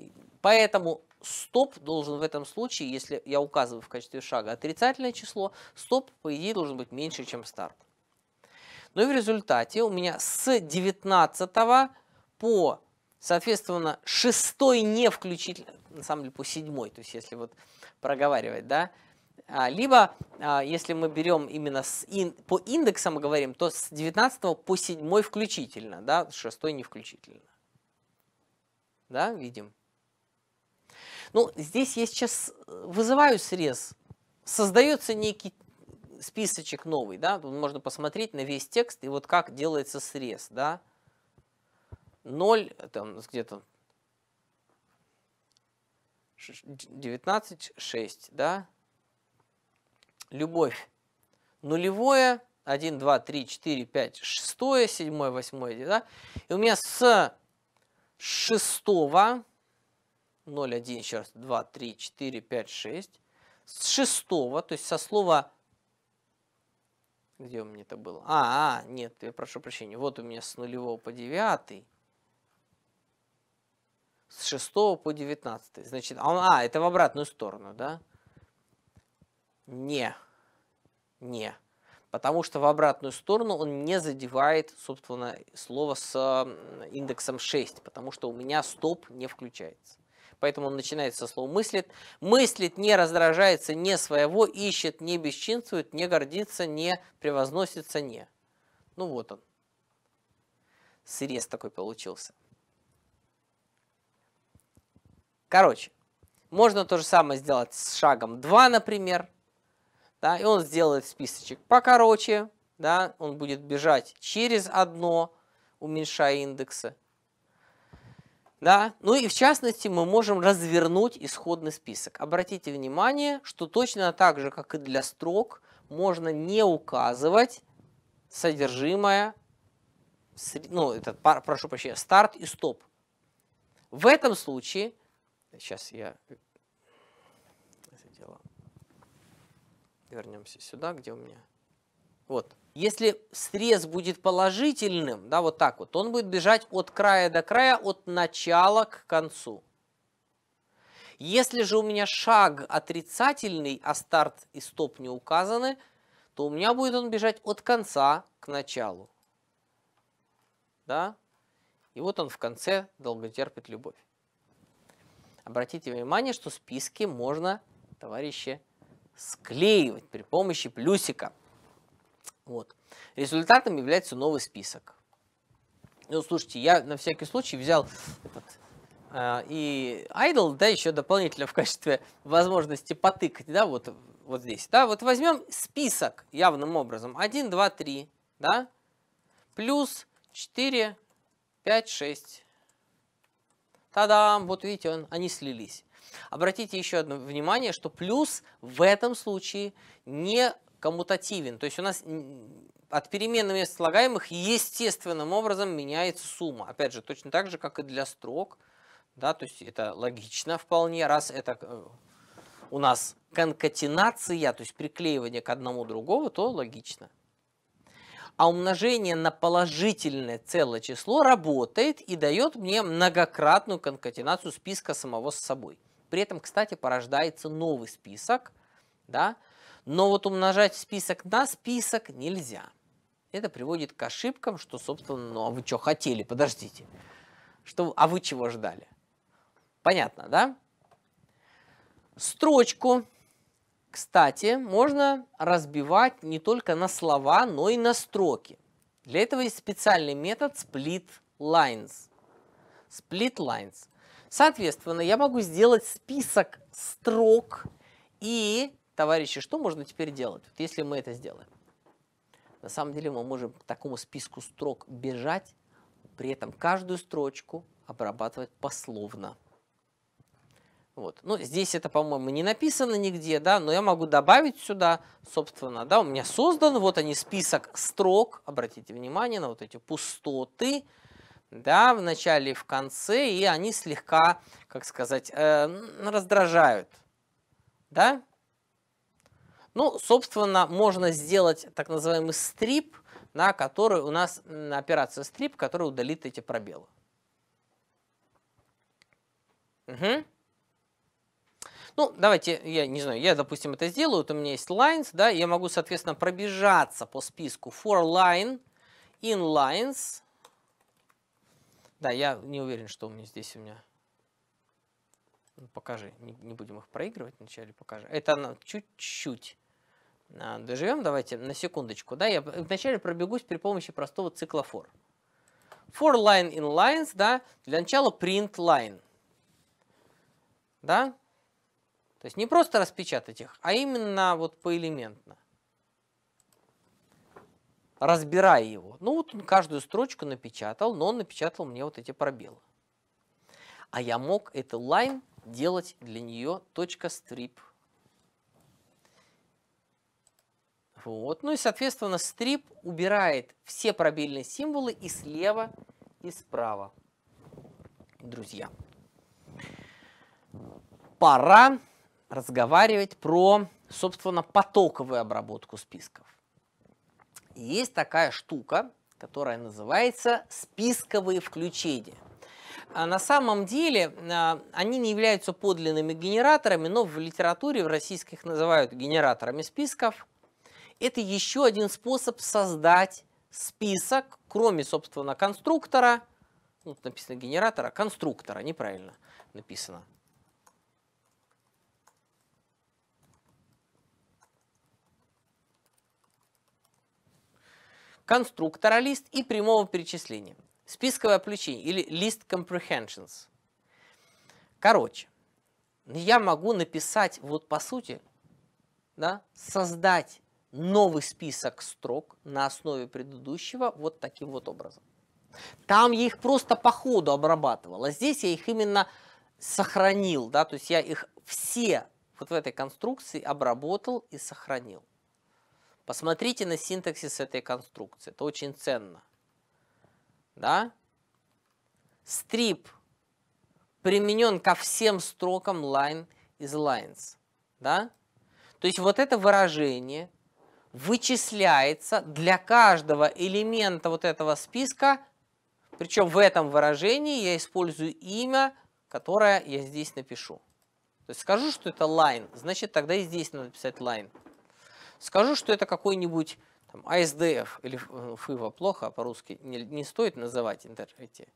Поэтому стоп должен в этом случае, если я указываю в качестве шага отрицательное число, стоп, по идее, должен быть меньше, чем старт. Ну и в результате у меня с 19 по, соответственно, 6 не включительно, на самом деле по 7, то есть если вот проговаривать, да, а, либо, а, если мы берем именно с ин, по индексам говорим, то с 19 по 7 включительно, да, с 6 не включительно. Да, видим. Ну, здесь я сейчас э, вызываю срез. Создается некий списочек новый, да, тут можно посмотреть на весь текст и вот как делается срез, да. 0, там где-то 19, 6, да, любовь. Нулевое, 1, 2, 3, 4, 5, 6, 7, 8, 9, да? И у меня с 6, 0, 1, еще раз, 2, 3, 4, 5, 6, с 6, то есть со слова где у меня это было? А, а, нет, я прошу прощения. Вот у меня с нулевого по девятый. С шестого по девятнадцатый. Значит, а, а, это в обратную сторону, да? не, не, потому что в обратную сторону он не задевает, собственно, слово с индексом 6, потому что у меня стоп не включается. Поэтому он начинается со слова «мыслит». «Мыслит, не раздражается, не своего, ищет, не бесчинствует, не гордится, не превозносится, не». Ну вот он. Срез такой получился. Короче, можно то же самое сделать с шагом 2, например – да, и он сделает списочек покороче, да, он будет бежать через одно, уменьшая индексы. Да? Ну и в частности мы можем развернуть исходный список. Обратите внимание, что точно так же, как и для строк, можно не указывать содержимое, ну, этот прошу прощения, старт и стоп. В этом случае, сейчас я вернемся сюда, где у меня. Вот. Если срез будет положительным, да, вот так вот, он будет бежать от края до края, от начала к концу. Если же у меня шаг отрицательный, а старт и стоп не указаны, то у меня будет он бежать от конца к началу. Да? И вот он в конце долго терпит любовь. Обратите внимание, что списки можно, товарищи, склеивать при помощи плюсика. Вот. Результатом является новый список. Ну, слушайте, я на всякий случай взял этот, э, и Айдол, да, еще дополнительно в качестве возможности потыкать, да, вот, вот здесь, да, вот возьмем список явным образом, 1, 2, 3, да, плюс 4, 5, 6. Та-дам! Вот видите, он, они слились. Обратите еще одно внимание, что плюс в этом случае не коммутативен. То есть у нас от переменных мест слагаемых естественным образом меняется сумма. Опять же, точно так же, как и для строк. Да, то есть это логично вполне, раз это э, у нас конкатенация, то есть приклеивание к одному другому, то логично. А умножение на положительное целое число работает и дает мне многократную конкатенацию списка самого с собой. При этом, кстати, порождается новый список, да, но вот умножать список на список нельзя. Это приводит к ошибкам, что, собственно, ну а вы что хотели, подождите. Что, а вы чего ждали? Понятно, да? Строчку, кстати, можно разбивать не только на слова, но и на строки. Для этого есть специальный метод split lines. Split lines. Соответственно, я могу сделать список строк и, товарищи, что можно теперь делать, вот если мы это сделаем? На самом деле мы можем к такому списку строк бежать, при этом каждую строчку обрабатывать пословно. Вот. Ну, здесь это, по-моему, не написано нигде, да, но я могу добавить сюда, собственно, да, у меня создан, вот они, список строк, обратите внимание на вот эти пустоты, да, в начале и в конце, и они слегка, как сказать, э, раздражают, да. Ну, собственно, можно сделать так называемый стрип, на который у нас операция стрип, которая удалит эти пробелы. Угу. Ну, давайте, я не знаю, я, допустим, это сделаю, вот у меня есть lines, да, я могу, соответственно, пробежаться по списку for line, in lines, да, я не уверен, что у меня здесь у меня... Ну, покажи, не, не будем их проигрывать вначале, покажи. Это она чуть-чуть. А, доживем, давайте, на секундочку. Да, я вначале пробегусь при помощи простого цикла for. For line in lines, да, для начала print line. Да, то есть не просто распечатать их, а именно вот поэлементно разбирая его. Ну вот он каждую строчку напечатал, но он напечатал мне вот эти пробелы. А я мог эту line делать для нее .strip. Вот. Ну и, соответственно, strip убирает все пробельные символы и слева, и справа. Друзья, пора разговаривать про, собственно, потоковую обработку списков есть такая штука, которая называется списковые включения. А на самом деле а, они не являются подлинными генераторами, но в литературе в российской их называют генераторами списков. Это еще один способ создать список, кроме, собственно, конструктора, ну, написано генератора, конструктора, неправильно написано, конструктора лист и прямого перечисления. Списковое включение или list comprehensions. Короче, я могу написать, вот по сути, да, создать новый список строк на основе предыдущего вот таким вот образом. Там я их просто по ходу обрабатывал, а здесь я их именно сохранил, да, то есть я их все вот в этой конструкции обработал и сохранил. Посмотрите на синтаксис этой конструкции, это очень ценно. Да? Strip применен ко всем строкам line из lines. Да? То есть вот это выражение вычисляется для каждого элемента вот этого списка, причем в этом выражении я использую имя, которое я здесь напишу. То есть скажу, что это line, значит тогда и здесь надо писать line. Скажу, что это какой-нибудь там, АСДФ или ФИВА, э, плохо а по-русски, не, не стоит называть интер эти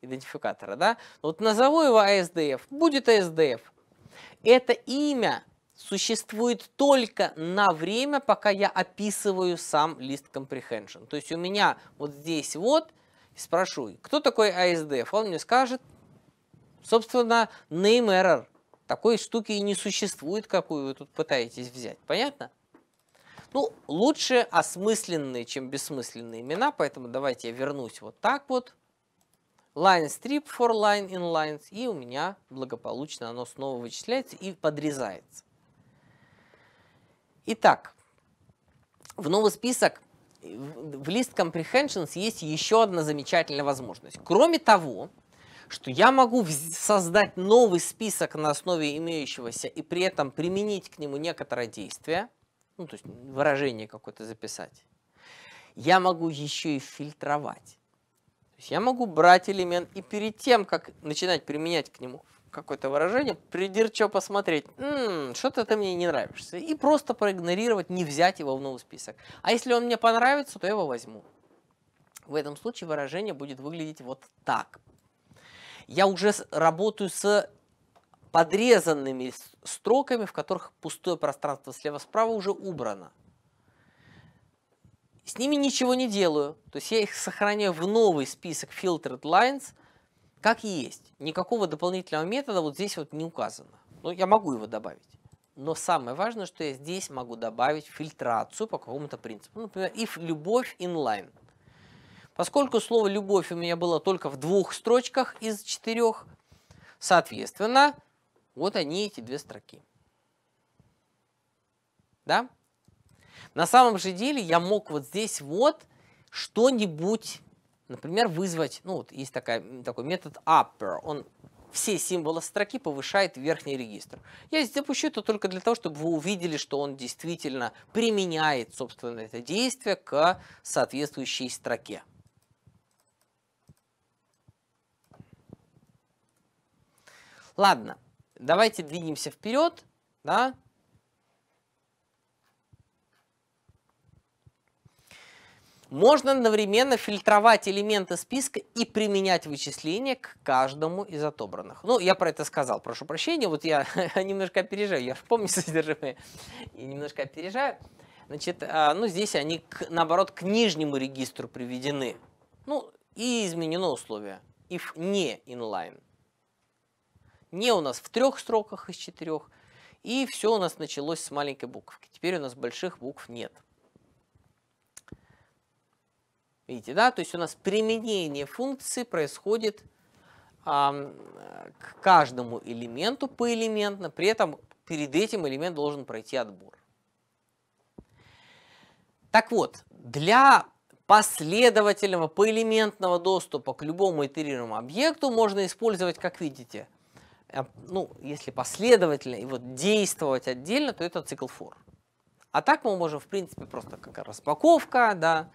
идентификатора, да? вот назову его ASDF, а будет ASDF. А это имя существует только на время, пока я описываю сам лист comprehension. То есть у меня вот здесь вот, спрошу, кто такой ASDF? Он мне скажет, собственно, name error. Такой штуки и не существует, какую вы тут пытаетесь взять. Понятно? Ну, лучше осмысленные, чем бессмысленные имена, поэтому давайте я вернусь вот так вот. Line strip for line in lines и у меня благополучно оно снова вычисляется и подрезается. Итак, в новый список в list comprehensions есть еще одна замечательная возможность. Кроме того, что я могу создать новый список на основе имеющегося и при этом применить к нему некоторое действие – ну, то есть выражение какое-то записать. Я могу еще и фильтровать. То есть я могу брать элемент и перед тем, как начинать применять к нему какое-то выражение, придирчиво посмотреть, что-то ты мне не нравишься, и просто проигнорировать, не взять его в новый список. А если он мне понравится, то я его возьму. В этом случае выражение будет выглядеть вот так. Я уже работаю с подрезанными строками, в которых пустое пространство слева-справа уже убрано. С ними ничего не делаю, то есть я их сохраняю в новый список filtered lines, как есть. Никакого дополнительного метода вот здесь вот не указано. Но ну, я могу его добавить. Но самое важное, что я здесь могу добавить фильтрацию по какому-то принципу. Ну, например, if любовь inline. Поскольку слово «любовь» у меня было только в двух строчках из четырех, соответственно, вот они, эти две строки. Да? На самом же деле я мог вот здесь вот что-нибудь, например, вызвать, ну вот есть такая, такой метод upper, он все символы строки повышает в верхний регистр. Я здесь запущу это только для того, чтобы вы увидели, что он действительно применяет, собственно, это действие к соответствующей строке. Ладно, давайте двинемся вперед, да. Можно одновременно фильтровать элементы списка и применять вычисления к каждому из отобранных. Ну, я про это сказал, прошу прощения, вот я немножко опережаю, я же помню содержимое, и немножко опережаю. Значит, а, ну здесь они, к, наоборот, к нижнему регистру приведены. Ну, и изменено условие if не inline не у нас в трех строках из четырех, и все у нас началось с маленькой буковки. Теперь у нас больших букв нет. Видите, да? То есть у нас применение функции происходит а, к каждому элементу поэлементно, при этом перед этим элемент должен пройти отбор. Так вот, для последовательного поэлементного доступа к любому итерируемому объекту можно использовать, как видите, ну, если последовательно и вот действовать отдельно, то это цикл for. А так мы можем, в принципе, просто как распаковка, да,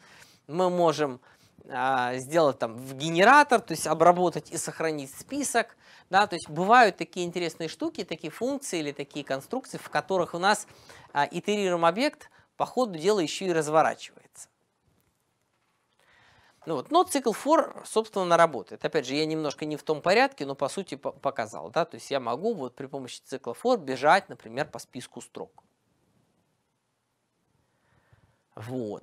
мы можем э, сделать там в генератор, то есть обработать и сохранить список, да, то есть бывают такие интересные штуки, такие функции или такие конструкции, в которых у нас э, итерируем объект по ходу дела еще и разворачивается. Ну вот, но цикл for, собственно, работает. Опять же, я немножко не в том порядке, но по сути показал. Да? То есть я могу вот при помощи цикла for бежать, например, по списку строк. Вот.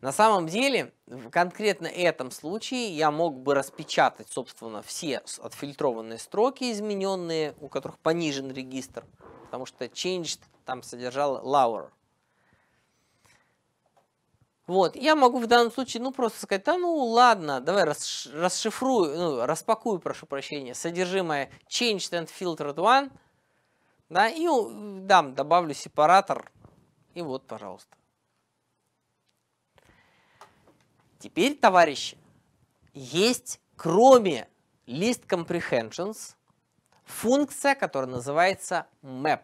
На самом деле, в конкретно этом случае я мог бы распечатать, собственно, все отфильтрованные строки, измененные, у которых понижен регистр, потому что changed там содержал lower. Вот, я могу в данном случае, ну, просто сказать, да ну, ладно, давай расшифрую, ну, распакую, прошу прощения, содержимое changed and filtered one, да, и дам, добавлю сепаратор, и вот, пожалуйста. Теперь, товарищи, есть, кроме list comprehensions, функция, которая называется map.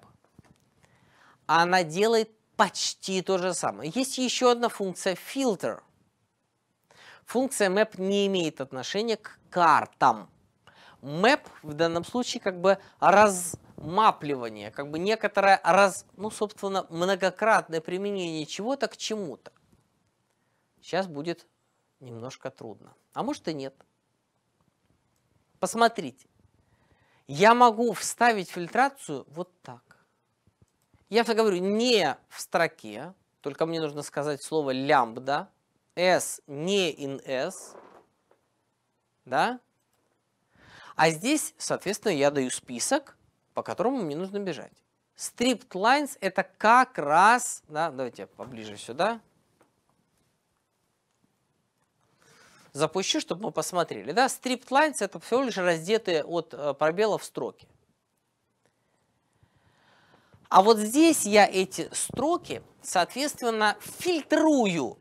Она делает почти то же самое. Есть еще одна функция filter. Функция map не имеет отношения к картам. Map в данном случае как бы размапливание, как бы некоторое раз, ну, собственно, многократное применение чего-то к чему-то. Сейчас будет немножко трудно. А может и нет. Посмотрите. Я могу вставить фильтрацию вот так. Я всегда говорю не в строке, только мне нужно сказать слово лямбда, s не in s, да? А здесь, соответственно, я даю список, по которому мне нужно бежать. Stripped lines это как раз, да, давайте я поближе сюда. Запущу, чтобы мы посмотрели. Да, stripped lines это всего лишь раздетые от э, пробелов строки. А вот здесь я эти строки, соответственно, фильтрую.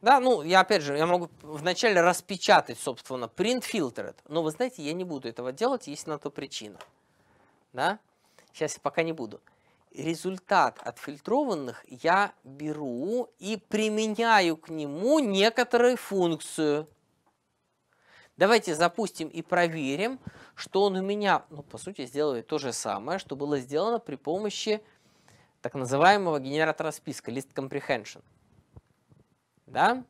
Да, ну, я опять же, я могу вначале распечатать, собственно, print filtered. Но вы знаете, я не буду этого делать, есть на то причина. Да? Сейчас я пока не буду. Результат отфильтрованных я беру и применяю к нему некоторую функцию. Давайте запустим и проверим, что он у меня, ну, по сути, сделает то же самое, что было сделано при помощи так называемого генератора списка, list comprehension. Да?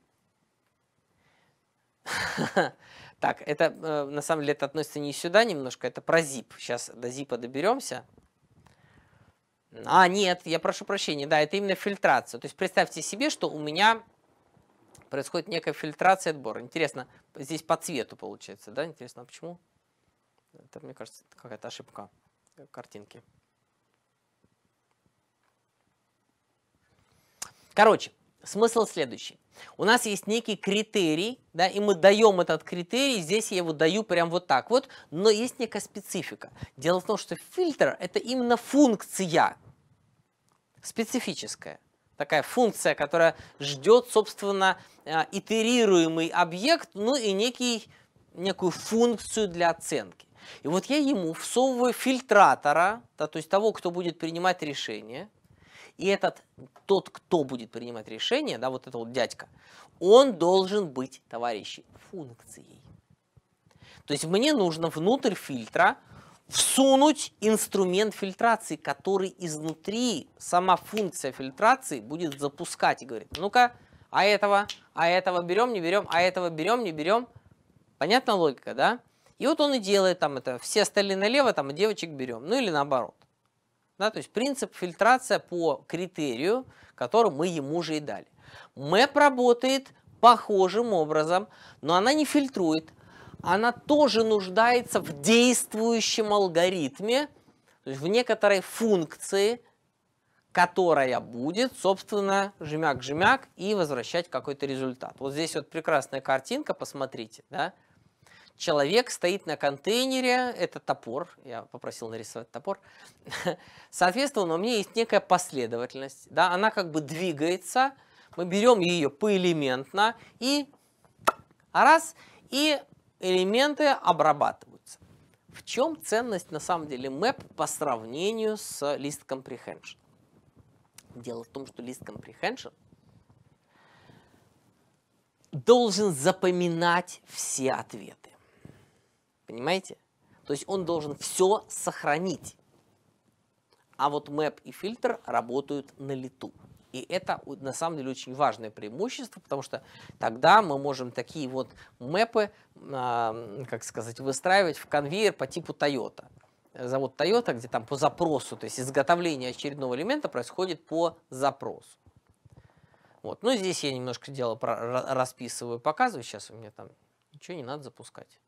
Так, это э, на самом деле это относится не сюда немножко, это про zip. Сейчас до zip доберемся. А, нет, я прошу прощения, да, это именно фильтрация. То есть представьте себе, что у меня происходит некая фильтрация отбора. Интересно, здесь по цвету получается, да? Интересно, а почему? Это, мне кажется, какая-то ошибка картинки. Короче, смысл следующий. У нас есть некий критерий, да, и мы даем этот критерий, здесь я его даю прям вот так вот, но есть некая специфика. Дело в том, что фильтр – это именно функция специфическая такая функция, которая ждет, собственно, э, итерируемый объект, ну и некий, некую функцию для оценки. И вот я ему всовываю фильтратора, да, то есть того, кто будет принимать решение, и этот, тот, кто будет принимать решение, да, вот это вот дядька, он должен быть, товарищи, функцией. То есть мне нужно внутрь фильтра всунуть инструмент фильтрации, который изнутри сама функция фильтрации будет запускать и говорит, ну-ка, а этого, а этого берем, не берем, а этого берем, не берем. Понятна логика, да? И вот он и делает там это, все остальные налево, там, и девочек берем, ну или наоборот. Да, то есть принцип фильтрация по критерию, который мы ему же и дали. Map работает похожим образом, но она не фильтрует, она тоже нуждается в действующем алгоритме, то есть в некоторой функции, которая будет, собственно, жмяк-жмяк и возвращать какой-то результат. Вот здесь вот прекрасная картинка, посмотрите, да? Человек стоит на контейнере, это топор, я попросил нарисовать топор. Соответственно, у меня есть некая последовательность, да, она как бы двигается, мы берем ее поэлементно и раз, и элементы обрабатываются. В чем ценность на самом деле map по сравнению с лист comprehension? Дело в том, что лист comprehension должен запоминать все ответы. Понимаете? То есть он должен все сохранить. А вот map и фильтр работают на лету. И это на самом деле очень важное преимущество, потому что тогда мы можем такие вот мэпы, как сказать, выстраивать в конвейер по типу Toyota завод Toyota, где там по запросу, то есть изготовление очередного элемента происходит по запросу. Вот. Ну, здесь я немножко дело расписываю, показываю. Сейчас у меня там ничего не надо запускать.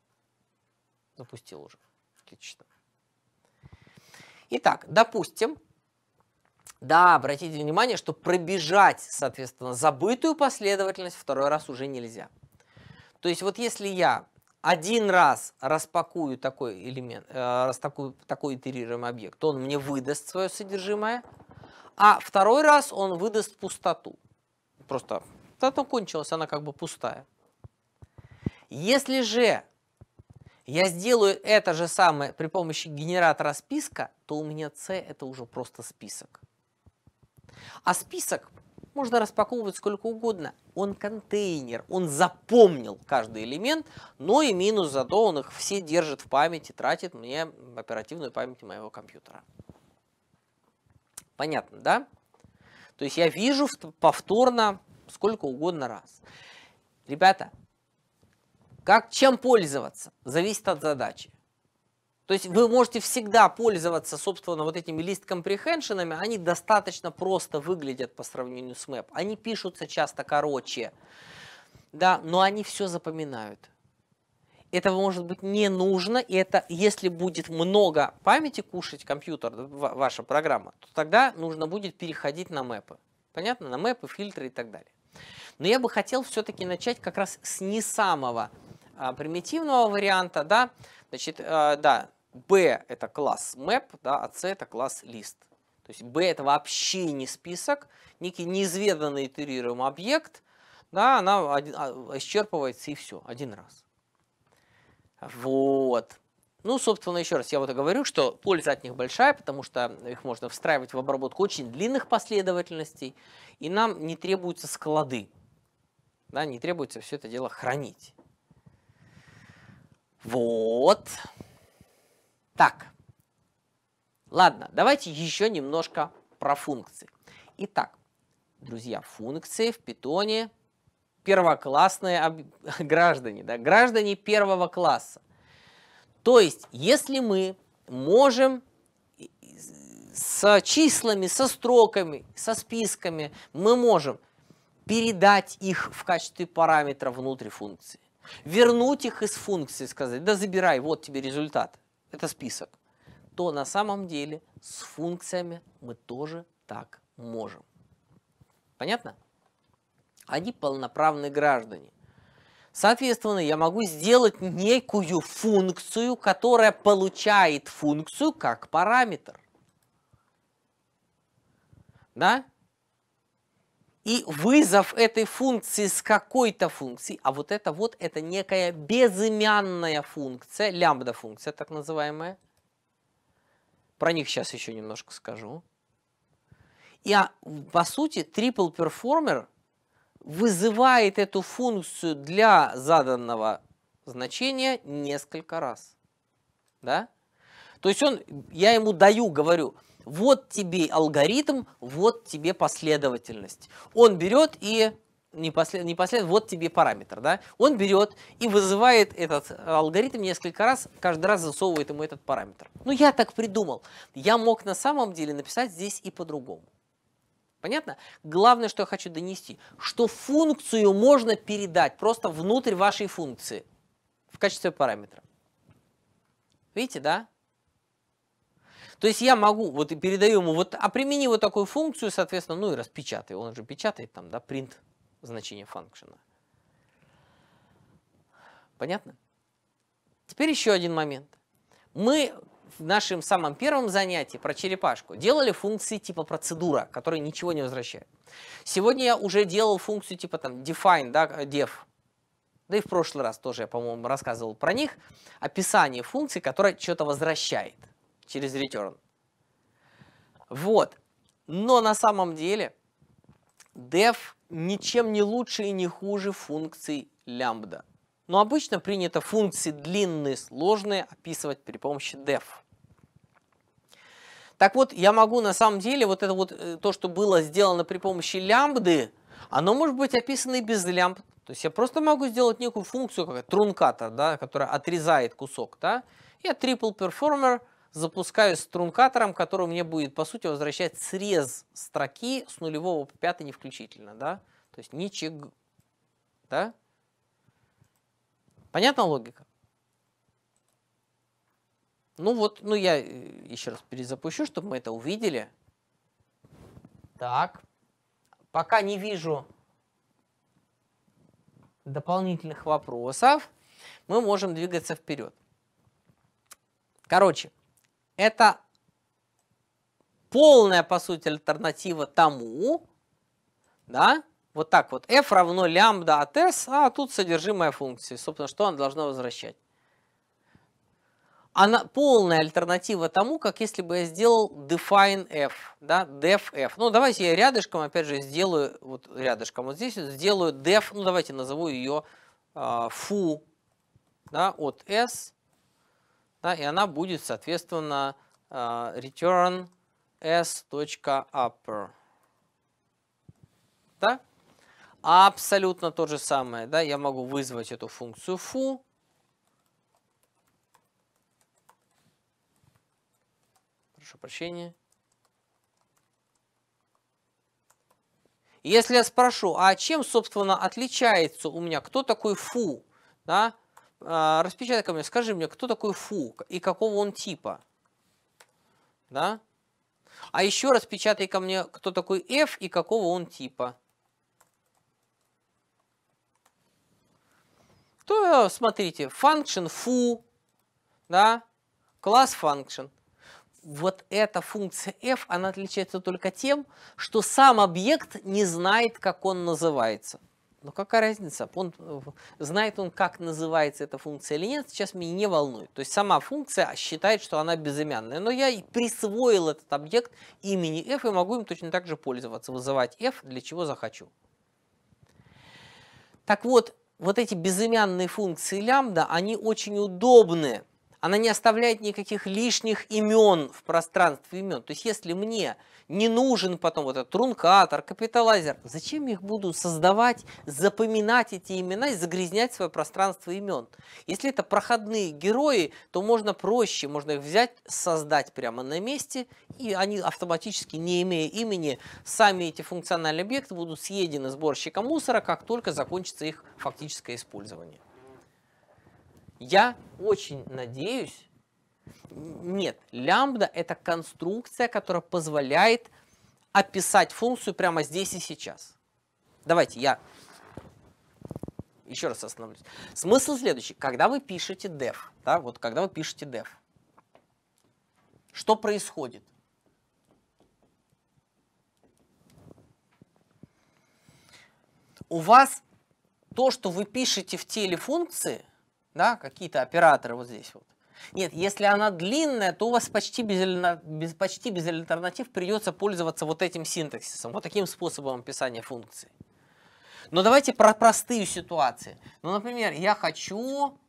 Запустил уже. Отлично. Итак, допустим, да, обратите внимание, что пробежать, соответственно, забытую последовательность второй раз уже нельзя. То есть вот если я один раз распакую такой элемент, э, такой, такой итерируемый объект, то он мне выдаст свое содержимое, а второй раз он выдаст пустоту. Просто пустота кончилась, она как бы пустая. Если же я сделаю это же самое при помощи генератора списка, то у меня C это уже просто список. А список можно распаковывать сколько угодно. Он контейнер, он запомнил каждый элемент, но и минус зато он их все держит в памяти, тратит мне оперативную память моего компьютера. Понятно, да? То есть я вижу повторно сколько угодно раз. Ребята, как, чем пользоваться, зависит от задачи. То есть вы можете всегда пользоваться, собственно, вот этими лист компрехеншенами. Они достаточно просто выглядят по сравнению с мэп. Они пишутся часто короче, да, но они все запоминают. Этого может быть не нужно, и это, если будет много памяти кушать компьютер, ваша программа, то тогда нужно будет переходить на мэпы. Понятно? На мэпы, фильтры и так далее. Но я бы хотел все-таки начать как раз с не самого а, примитивного варианта, да, значит, а, да, B это класс map, да, а C это класс list. То есть B это вообще не список, некий неизведанный итерируемый объект, да, она один, а, исчерпывается и все, один раз. Вот. Ну, собственно, еще раз я вот и говорю, что польза от них большая, потому что их можно встраивать в обработку очень длинных последовательностей, и нам не требуются склады, да, не требуется все это дело хранить. Вот. Так, ладно, давайте еще немножко про функции. Итак, друзья, функции в питоне первоклассные об... граждане, да, граждане первого класса. То есть, если мы можем с числами, со строками, со списками, мы можем передать их в качестве параметра внутри функции, вернуть их из функции, сказать, да забирай, вот тебе результат это список, то на самом деле с функциями мы тоже так можем. Понятно? Они полноправные граждане. Соответственно, я могу сделать некую функцию, которая получает функцию как параметр. Да? и вызов этой функции с какой-то функцией, а вот это вот, это некая безымянная функция, лямбда-функция так называемая. Про них сейчас еще немножко скажу. И, а, по сути, triple performer вызывает эту функцию для заданного значения несколько раз. Да? То есть он, я ему даю, говорю, вот тебе алгоритм, вот тебе последовательность. Он берет и не непоследовательно, вот тебе параметр, да? Он берет и вызывает этот алгоритм несколько раз, каждый раз засовывает ему этот параметр. Ну, я так придумал. Я мог на самом деле написать здесь и по-другому. Понятно? Главное, что я хочу донести, что функцию можно передать просто внутрь вашей функции в качестве параметра. Видите, да? То есть я могу, вот и передаю ему, вот, а примени вот такую функцию, соответственно, ну и распечатай. Он же печатает там, да, print значение функшена. Понятно? Теперь еще один момент. Мы в нашем самом первом занятии про черепашку делали функции типа процедура, которые ничего не возвращают. Сегодня я уже делал функцию типа там define, да, э, def. Да и в прошлый раз тоже я, по-моему, рассказывал про них. Описание функции, которая что-то возвращает через return. Вот. Но на самом деле def ничем не лучше и не хуже функций лямбда. Но обычно принято функции длинные, сложные описывать при помощи def. Так вот, я могу на самом деле вот это вот, э, то, что было сделано при помощи лямбды, оно может быть описано и без лямб. То есть я просто могу сделать некую функцию, как трункатор, да, которая отрезает кусок, да, я triple performer запускаюсь стрункатором, который мне будет, по сути, возвращать срез строки с нулевого по пятый не включительно, да? То есть ничего, да? Понятна логика? Ну вот, ну я э, еще раз перезапущу, чтобы мы это увидели. Так, пока не вижу дополнительных вопросов, мы можем двигаться вперед. Короче, это полная, по сути, альтернатива тому, да, вот так вот, f равно лямбда от s, а тут содержимое функции, собственно, что она должна возвращать. Она полная альтернатива тому, как если бы я сделал define f, да, def f. Ну, давайте я рядышком, опять же, сделаю, вот рядышком, вот здесь вот сделаю def, ну, давайте назову ее э, а, да, от s да, и она будет, соответственно, а, return s.upper. Да? Абсолютно то же самое, да, я могу вызвать эту функцию foo, прошу прощения. Если я спрошу, а чем, собственно, отличается у меня, кто такой фу, да, а, распечатай ко мне, скажи мне, кто такой Фу и какого он типа. Да? А еще распечатай ко мне, кто такой F и какого он типа. То смотрите, function фу, да, класс function. Вот эта функция f, она отличается только тем, что сам объект не знает, как он называется. Ну какая разница? Он, э, знает он, как называется эта функция или нет, сейчас меня не волнует. То есть сама функция считает, что она безымянная. Но я и присвоил этот объект имени f и могу им точно так же пользоваться, вызывать f, для чего захочу. Так вот, вот эти безымянные функции лямбда, они очень удобные она не оставляет никаких лишних имен в пространстве имен. То есть, если мне не нужен потом вот этот трункатор, капиталайзер, зачем я их буду создавать, запоминать эти имена и загрязнять свое пространство имен? Если это проходные герои, то можно проще, можно их взять, создать прямо на месте, и они автоматически, не имея имени, сами эти функциональные объекты будут съедены сборщиком мусора, как только закончится их фактическое использование. Я очень надеюсь, нет, лямбда это конструкция, которая позволяет описать функцию прямо здесь и сейчас. Давайте я еще раз остановлюсь. Смысл следующий. Когда вы пишете def, да, вот когда вы пишете def, что происходит? У вас то, что вы пишете в теле функции, да, какие-то операторы вот здесь вот. Нет, если она длинная, то у вас почти без, без, почти без альтернатив придется пользоваться вот этим синтаксисом, вот таким способом описания функции. Но давайте про простые ситуации. Ну, например, я хочу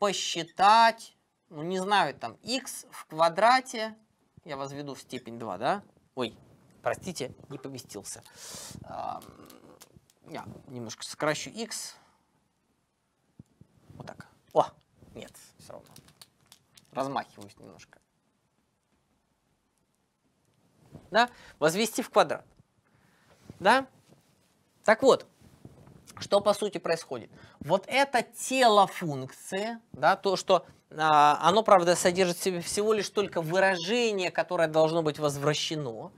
посчитать, ну, не знаю, там, x в квадрате, я возведу в степень 2, да? Ой, простите, не поместился. Я немножко сокращу x. Вот так. О, нет, все равно. Размахиваюсь немножко. Да? Возвести в квадрат. Да? Так вот, что по сути происходит? Вот это тело функции, да, то, что а, оно, правда, содержит в себе всего лишь только выражение, которое должно быть возвращено.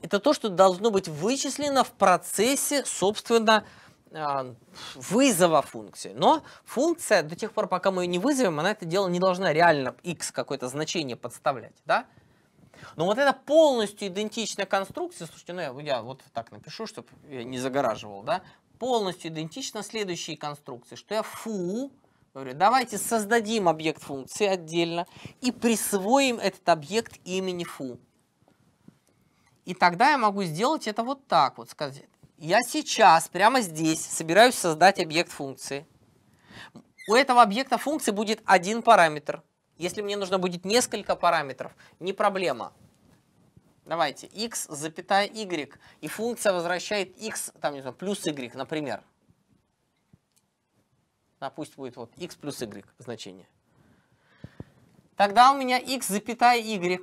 Это то, что должно быть вычислено в процессе, собственно, а, вызова функции. Но функция до тех пор, пока мы ее не вызовем, она это дело не должна реально x какое-то значение подставлять. Да? Но вот это полностью идентичная конструкция, слушайте, ну я, я вот так напишу, чтобы я не загораживал, да, полностью идентична следующей конструкции, что я фу, говорю, давайте создадим объект функции отдельно и присвоим этот объект имени фу. И тогда я могу сделать это вот так вот, сказать, я сейчас, прямо здесь, собираюсь создать объект функции. У этого объекта функции будет один параметр. Если мне нужно будет несколько параметров, не проблема. Давайте, x, запятая y, и функция возвращает x, там, не знаю, плюс y, например. А пусть будет вот x плюс y значение. Тогда у меня x, запятая y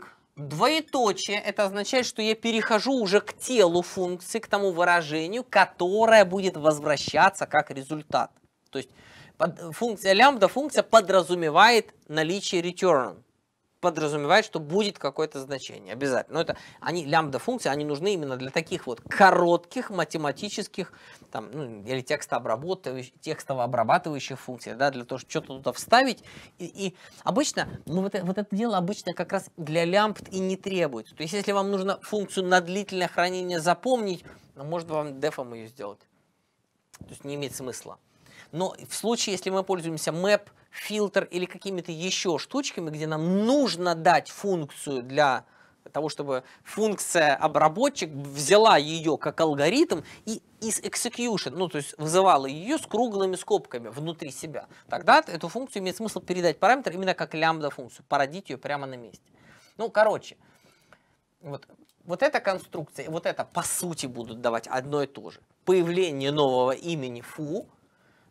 Двоеточие – это означает, что я перехожу уже к телу функции, к тому выражению, которое будет возвращаться как результат. То есть функция, лямбда функция подразумевает наличие return, подразумевает, что будет какое-то значение обязательно. Но это они лямбда функции, они нужны именно для таких вот коротких математических там, ну, или текстообрабатывающих, текстово функций, да, для того, чтобы что-то туда вставить. И, и обычно, ну, вот, вот это дело обычно как раз для лямб и не требуется. То есть, если вам нужно функцию на длительное хранение запомнить, ну, может вам дефом ее сделать. То есть, не имеет смысла. Но в случае, если мы пользуемся map, фильтр или какими-то еще штучками, где нам нужно дать функцию для того, чтобы функция обработчик взяла ее как алгоритм и из execution, ну то есть вызывала ее с круглыми скобками внутри себя. Тогда эту функцию имеет смысл передать параметр именно как лямбда функцию, породить ее прямо на месте. Ну, короче, вот, вот эта конструкция, вот это по сути будут давать одно и то же. Появление нового имени foo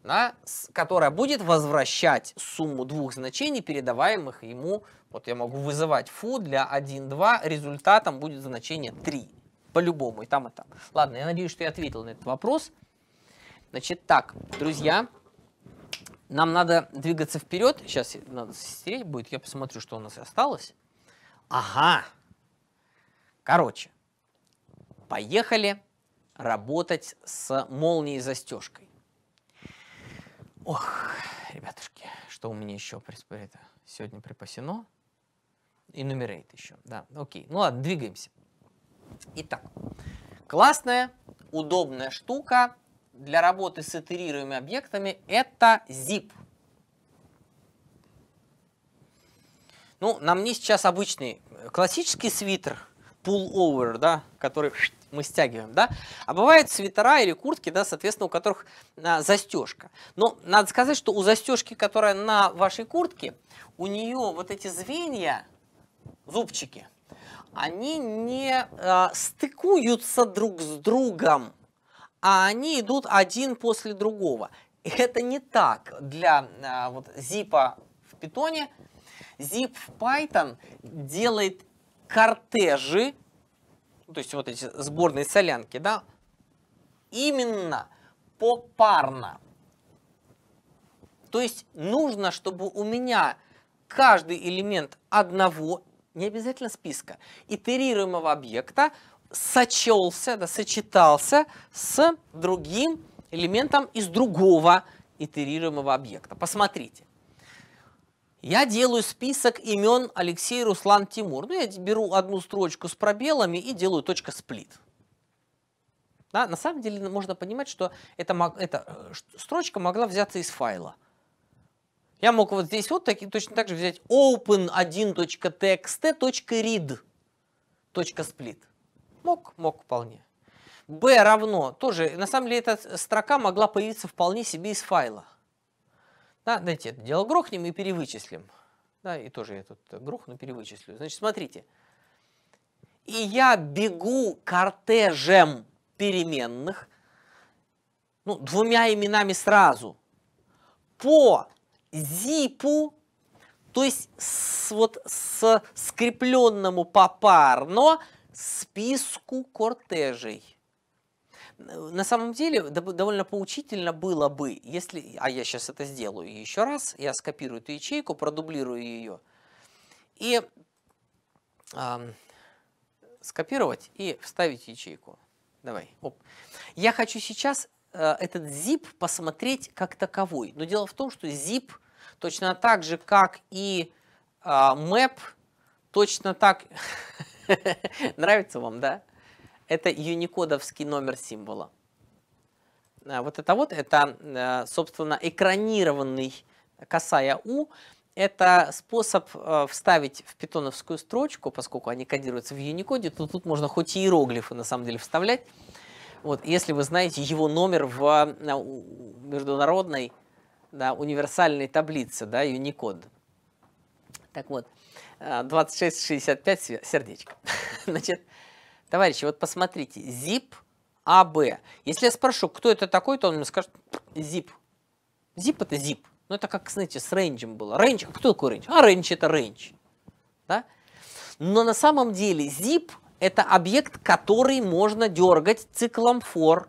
да, которая будет возвращать сумму двух значений, передаваемых ему. Вот я могу вызывать фу для 1, 2, результатом будет значение 3. По-любому, и там, и там. Ладно, я надеюсь, что я ответил на этот вопрос. Значит, так, друзья, нам надо двигаться вперед. Сейчас надо стереть будет, я посмотрю, что у нас осталось. Ага. Короче, поехали работать с молнией застежкой. Ох, ребятушки, что у меня еще это сегодня припасено? и Enumerate еще, да, окей. Ну ладно, двигаемся. Итак, классная, удобная штука для работы с итерируемыми объектами – это zip. Ну, на мне сейчас обычный классический свитер – pull-over, да, который мы стягиваем, да. А бывают свитера или куртки, да, соответственно, у которых а, застежка. Но надо сказать, что у застежки, которая на вашей куртке, у нее вот эти звенья, зубчики, они не а, стыкуются друг с другом, а они идут один после другого. И Это не так для а, вот, зипа в питоне. Zip в Python делает кортежи, то есть вот эти сборные солянки, да, именно попарно. То есть нужно, чтобы у меня каждый элемент одного, не обязательно списка, итерируемого объекта сочелся, да, сочетался с другим элементом из другого итерируемого объекта. Посмотрите. Я делаю список имен Алексей Руслан Тимур. Ну, я беру одну строчку с пробелами и делаю точка сплит. Да, на самом деле ну, можно понимать, что эта, эта э, строчка могла взяться из файла. Я мог вот здесь вот таки, точно так же взять open1.txt.read. Точка сплит. Мог, мог вполне. b равно, тоже, на самом деле эта строка могла появиться вполне себе из файла. Да, давайте это дело грохнем и перевычислим. Да, и тоже я тут э, грохну, перевычислю. Значит, смотрите. И я бегу кортежем переменных, ну, двумя именами сразу, по зипу, то есть с, вот с скрепленному попарно списку кортежей. Э, на самом деле довольно поучительно было бы, если, а я сейчас это сделаю еще раз, я скопирую эту ячейку, продублирую ее, и э, скопировать и вставить ячейку. Давай. Оп. Я хочу сейчас э, этот zip посмотреть как таковой. Но дело в том, что zip точно так же, как и а, э, map, точно так... Нравится вам, да? это юникодовский номер символа. А, вот это вот, это, а, собственно, экранированный касая у. это способ а, вставить в питоновскую строчку, поскольку они кодируются в Unicode, то тут можно хоть иероглифы на самом деле вставлять. Вот, если вы знаете его номер в международной да, универсальной таблице да, Unicode. Так вот, 2665 сердечко. Значит, Товарищи, вот посмотрите, zip AB. А Если я спрошу, кто это такой, то он мне скажет zip. Zip это zip. Ну это как, знаете, с рейнджем было. range, а кто такой range? А range это range, Да? Но на самом деле zip это объект, который можно дергать циклом for.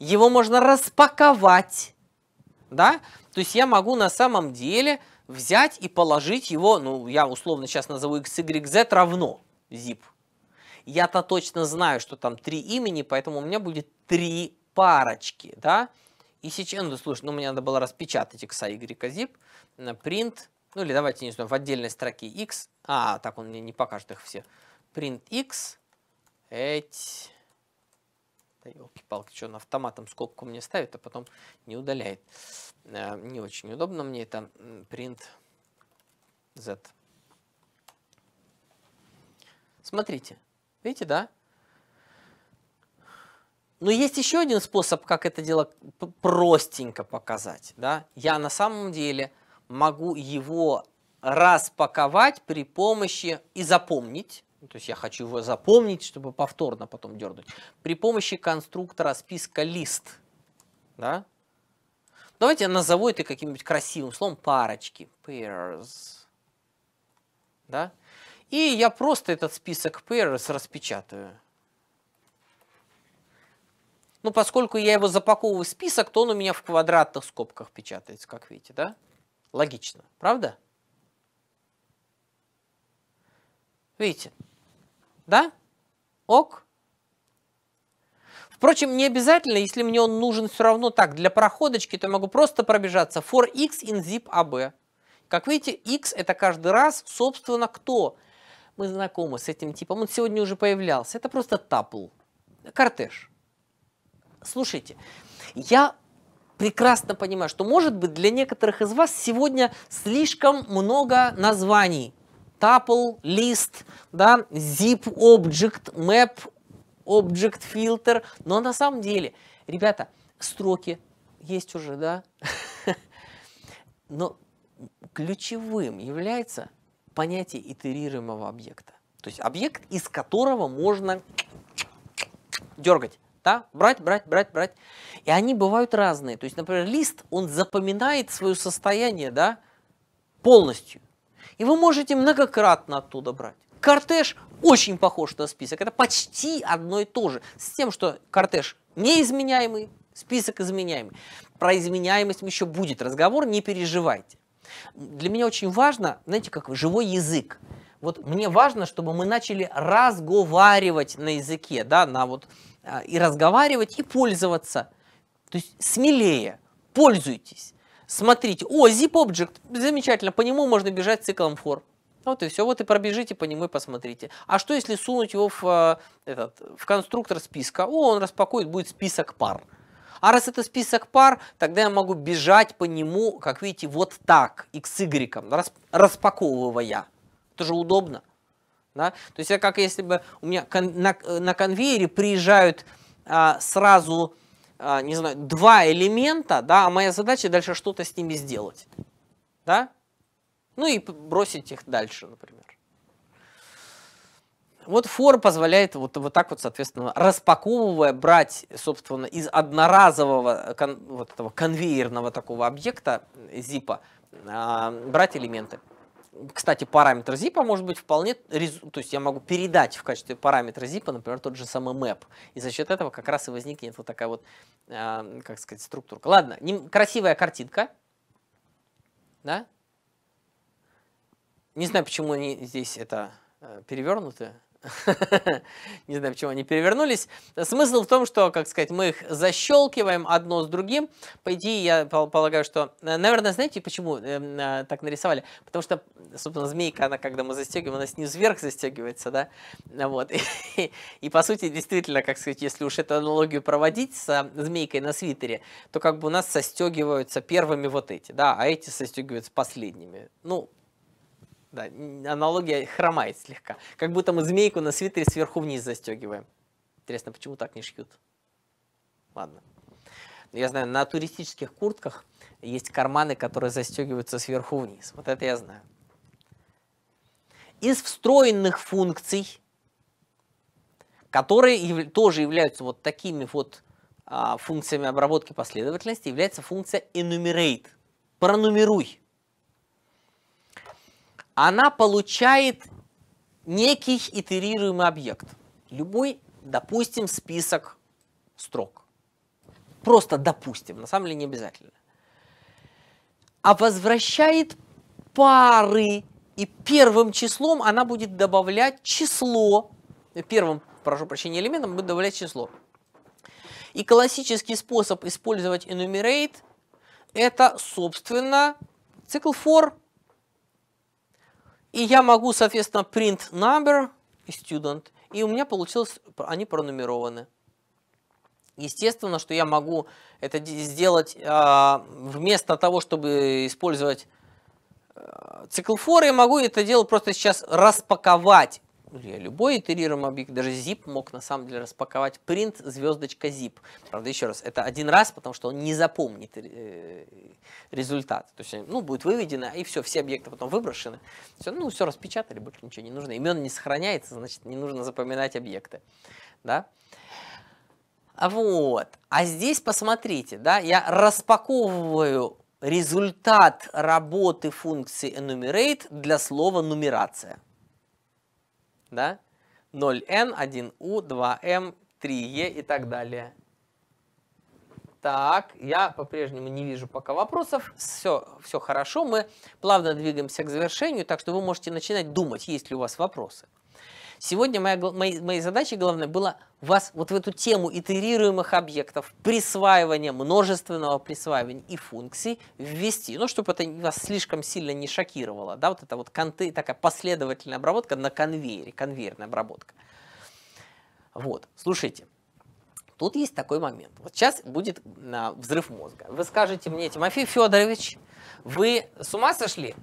Его можно распаковать. Да? То есть я могу на самом деле взять и положить его, ну я условно сейчас назову x, y, z равно zip. Я-то точно знаю, что там три имени, поэтому у меня будет три парочки, да. И сейчас, ну, слушай, ну, мне надо было распечатать x, y, zip, print, ну, или давайте, не знаю, в отдельной строке x, а, так он мне не покажет их все, print x, эть, да елки-палки, что он автоматом скобку мне ставит, а потом не удаляет. Э, не очень удобно мне это. Print Z. Смотрите, Видите, да? Но есть еще один способ, как это дело простенько показать. Да? Я на самом деле могу его распаковать при помощи и запомнить. Ну, то есть я хочу его запомнить, чтобы повторно потом дернуть. При помощи конструктора списка лист. Да? Давайте я назову это каким-нибудь красивым словом парочки. Pairs. Да? И я просто этот список pairs распечатаю. Ну, поскольку я его запаковываю в список, то он у меня в квадратных скобках печатается, как видите, да? Логично, правда? Видите? Да? Ок? Впрочем, не обязательно, если мне он нужен все равно так, для проходочки, то я могу просто пробежаться for x in zip ab. Как видите, x это каждый раз, собственно, кто? Кто? мы знакомы с этим типом, он сегодня уже появлялся, это просто тапл, кортеж. Слушайте, я прекрасно понимаю, что, может быть, для некоторых из вас сегодня слишком много названий. Tuple, лист, да, zip object, map object filter. Но на самом деле, ребята, строки есть уже, да? Но ключевым является понятие итерируемого объекта. То есть объект, из которого можно дергать. Да? Брать, брать, брать, брать. И они бывают разные. То есть, например, лист, он запоминает свое состояние да, полностью. И вы можете многократно оттуда брать. Кортеж очень похож на список. Это почти одно и то же. С тем, что кортеж неизменяемый, список изменяемый. Про изменяемость еще будет разговор, не переживайте. Для меня очень важно, знаете, как живой язык. Вот мне важно, чтобы мы начали разговаривать на языке, да, на вот а, и разговаривать, и пользоваться. То есть смелее, пользуйтесь. Смотрите, о, zip object, замечательно, по нему можно бежать циклом for. Вот и все, вот и пробежите по нему и посмотрите. А что если сунуть его в, а, этот, в конструктор списка? О, он распакует, будет список пар. А раз это список пар, тогда я могу бежать по нему, как видите, вот так, x, y, рас, распаковывая. Это же удобно. Да? То есть это как если бы у меня кон на, на конвейере приезжают а, сразу, а, не знаю, два элемента, да, а моя задача дальше что-то с ними сделать. Да? Ну и бросить их дальше, например. Вот фор позволяет вот, вот так вот, соответственно, распаковывая, брать, собственно, из одноразового кон, вот этого конвейерного такого объекта зипа, э, брать элементы. Кстати, параметр зипа может быть вполне, то есть я могу передать в качестве параметра зипа, например, тот же самый map, и за счет этого как раз и возникнет вот такая вот, э, как сказать, структура. Ладно, не, красивая картинка, да? Не знаю, почему они здесь это э, перевернуты. не знаю, почему они перевернулись. Смысл в том, что, как сказать, мы их защелкиваем одно с другим. По идее, я полагаю, что... Э, наверное, знаете, почему э, э, так нарисовали? Потому что, собственно, змейка, она, когда мы застегиваем, она снизу вверх застегивается, да? Вот. И, и, по сути, действительно, как сказать, если уж эту аналогию проводить с змейкой на свитере, то как бы у нас состегиваются первыми вот эти, да, а эти состегиваются последними. Ну, да, аналогия хромает слегка. Как будто мы змейку на свитере сверху вниз застегиваем. Интересно, почему так не шьют? Ладно. Я знаю, на туристических куртках есть карманы, которые застегиваются сверху вниз. Вот это я знаю. Из встроенных функций, которые тоже являются вот такими вот а, функциями обработки последовательности, является функция enumerate. Пронумеруй она получает некий итерируемый объект. Любой, допустим, список строк. Просто допустим, на самом деле не обязательно. А возвращает пары. И первым числом она будет добавлять число. Ну, первым, прошу прощения, элементом будет добавлять число. И классический способ использовать enumerate – это, собственно, цикл for – и я могу, соответственно, print number и student. И у меня получилось, они пронумерованы. Естественно, что я могу это сделать а, вместо того, чтобы использовать э, цикл for, я могу это дело просто сейчас распаковать или любой итерируемый объект, даже zip мог на самом деле распаковать print звездочка zip. Правда, еще раз, это один раз, потому что он не запомнит э, результат. То есть, ну, будет выведено, и все, все объекты потом выброшены. Все, ну, все распечатали, больше ничего не нужно. Имен не сохраняется, значит, не нужно запоминать объекты. Да? А вот. А здесь посмотрите, да, я распаковываю результат работы функции enumerate для слова нумерация да? 0n, 1u, 2m, 3e и так далее. Так, я по-прежнему не вижу пока вопросов. Все, все хорошо, мы плавно двигаемся к завершению, так что вы можете начинать думать, есть ли у вас вопросы. Сегодня моя, моей, моей задачей главной было вас вот в эту тему итерируемых объектов, присваивания, множественного присваивания и функций ввести, ну, чтобы это вас слишком сильно не шокировало, да, вот это вот конты, такая последовательная обработка на конвейере, конвейерная обработка. Вот, слушайте, тут есть такой момент. Вот сейчас будет а, взрыв мозга. Вы скажете мне, Тимофей Федорович, вы с ума сошли?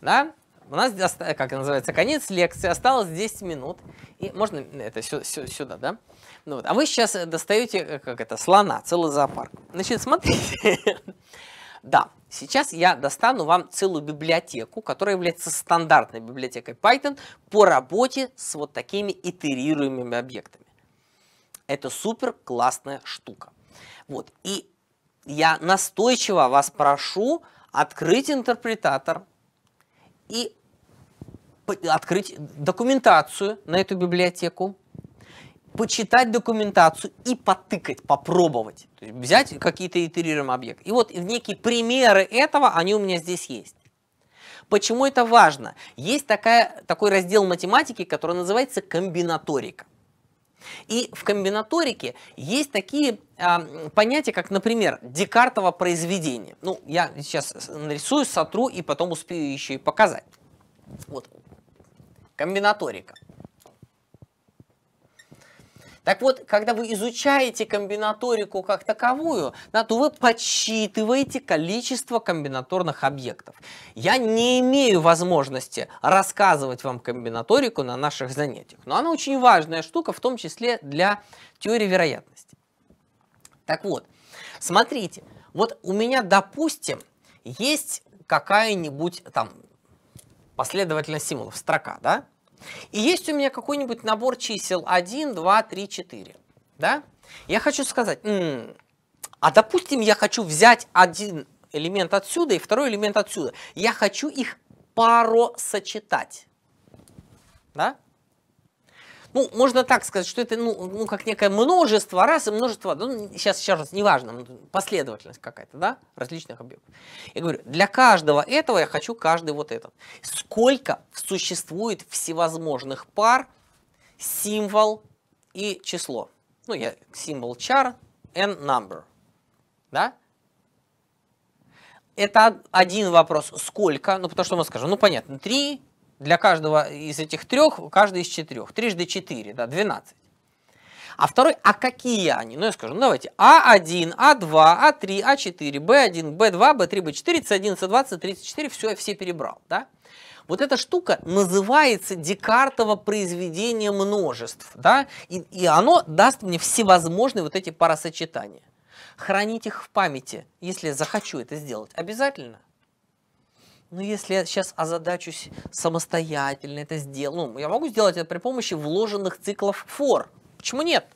Да? у нас, как называется, конец лекции, осталось 10 минут. И можно это сюда, да? Ну, вот. А вы сейчас достаете, э, как это, слона, целый зоопарк. Значит, смотрите. Да, сейчас я достану вам целую библиотеку, которая является стандартной библиотекой Python по работе с вот такими итерируемыми объектами. Это супер классная штука. Вот, и я настойчиво вас прошу открыть интерпретатор и открыть документацию на эту библиотеку, почитать документацию и потыкать, попробовать. То есть взять какие-то итерируемые объекты. И вот некие примеры этого, они у меня здесь есть. Почему это важно? Есть такая, такой раздел математики, который называется комбинаторика. И в комбинаторике есть такие а, понятия, как, например, Декартово произведение. Ну, я сейчас нарисую, сотру и потом успею еще и показать. Вот Комбинаторика. Так вот, когда вы изучаете комбинаторику как таковую, да, то вы подсчитываете количество комбинаторных объектов. Я не имею возможности рассказывать вам комбинаторику на наших занятиях, но она очень важная штука, в том числе для теории вероятности. Так вот, смотрите, вот у меня, допустим, есть какая-нибудь там последовательность символов, строка, да? И есть у меня какой-нибудь набор чисел 1, 2, 3, 4, да? Я хочу сказать, м-м, а допустим, я хочу взять один элемент отсюда и второй элемент отсюда. Я хочу их паросочетать, да? ну, можно так сказать, что это, ну, ну как некое множество раз и множество, ну, сейчас, сейчас, неважно, ну, последовательность какая-то, да, различных объектов. Я говорю, для каждого этого я хочу каждый вот этот. Сколько существует всевозможных пар, символ и число. Ну, я символ char, n number, да, это один вопрос, сколько, ну потому что мы скажем, ну понятно, 3, для каждого из этих трех, каждый из четырех. Трижды четыре, да, двенадцать. А второй, а какие они? Ну, я скажу, ну, давайте, А1, А2, А3, А4, Б1, Б2, Б3, Б4, С1, С20, С34, все, я все перебрал, да? Вот эта штука называется Декартово произведение множеств, да? И, и оно даст мне всевозможные вот эти парасочетания. Хранить их в памяти, если захочу это сделать, обязательно. Ну если я сейчас озадачусь самостоятельно это сделаю, ну, я могу сделать это при помощи вложенных циклов for. Почему нет?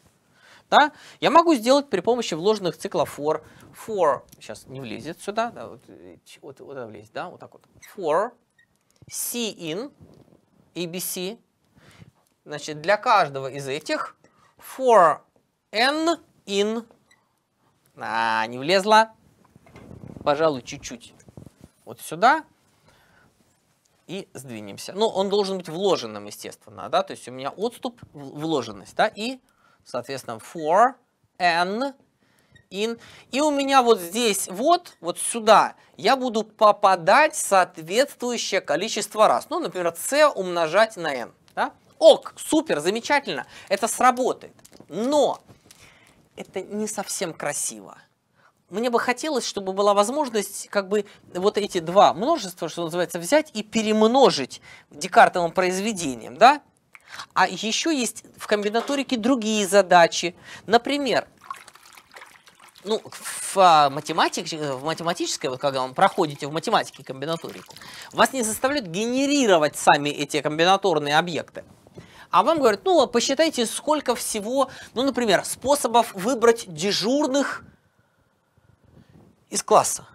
Да? Я могу сделать при помощи вложенных циклов for. For, сейчас не влезет сюда, да, вот, э, вот, вот влезет, да, вот так вот. For, c in, abc. Значит, для каждого из этих for n in. А, не влезла. Пожалуй, чуть-чуть. Вот сюда и сдвинемся. Но ну, он должен быть вложенным, естественно, да, то есть у меня отступ, вложенность, да, и, соответственно, for n in. И у меня вот здесь, вот, вот сюда, я буду попадать соответствующее количество раз. Ну, например, c умножать на n, да. Ок, супер, замечательно, это сработает. Но это не совсем красиво мне бы хотелось, чтобы была возможность как бы вот эти два множества, что называется, взять и перемножить декартовым произведением, да? А еще есть в комбинаторике другие задачи. Например, ну, в, а, математик, э, в математической, вот когда вы проходите в математике комбинаторику, вас не заставляют генерировать сами эти комбинаторные объекты. А вам говорят, ну, а посчитайте, сколько всего, ну, например, способов выбрать дежурных из класса.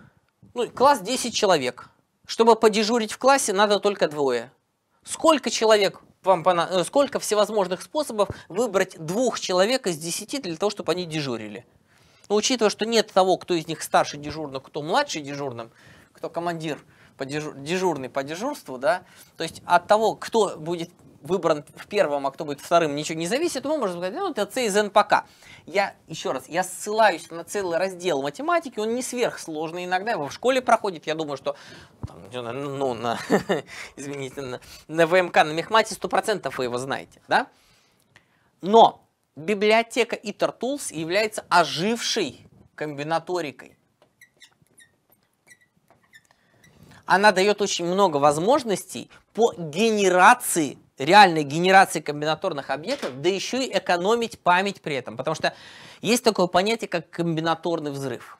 Ну, класс 10 человек. Чтобы подежурить в классе, надо только двое. Сколько человек вам пона... Э, сколько всевозможных способов выбрать двух человек из десяти для того, чтобы они дежурили. Но ну, учитывая, что нет того, кто из них старше дежурным, кто младше дежурным, кто командир по дежур... дежурный по дежурству, да, то есть от того, кто будет выбран в первом, а кто будет вторым, ничего не зависит, мы можем сказать, ну, это C из N пока. Я, еще раз, я ссылаюсь на целый раздел математики, он не сверхсложный, иногда его в школе проходит, я думаю, что, там, ну, на, извините, на, на ВМК, на мехмате 100% вы его знаете, да? Но библиотека ITERTools является ожившей комбинаторикой. Она дает очень много возможностей по генерации реальной генерации комбинаторных объектов, да еще и экономить память при этом. Потому что есть такое понятие, как комбинаторный взрыв.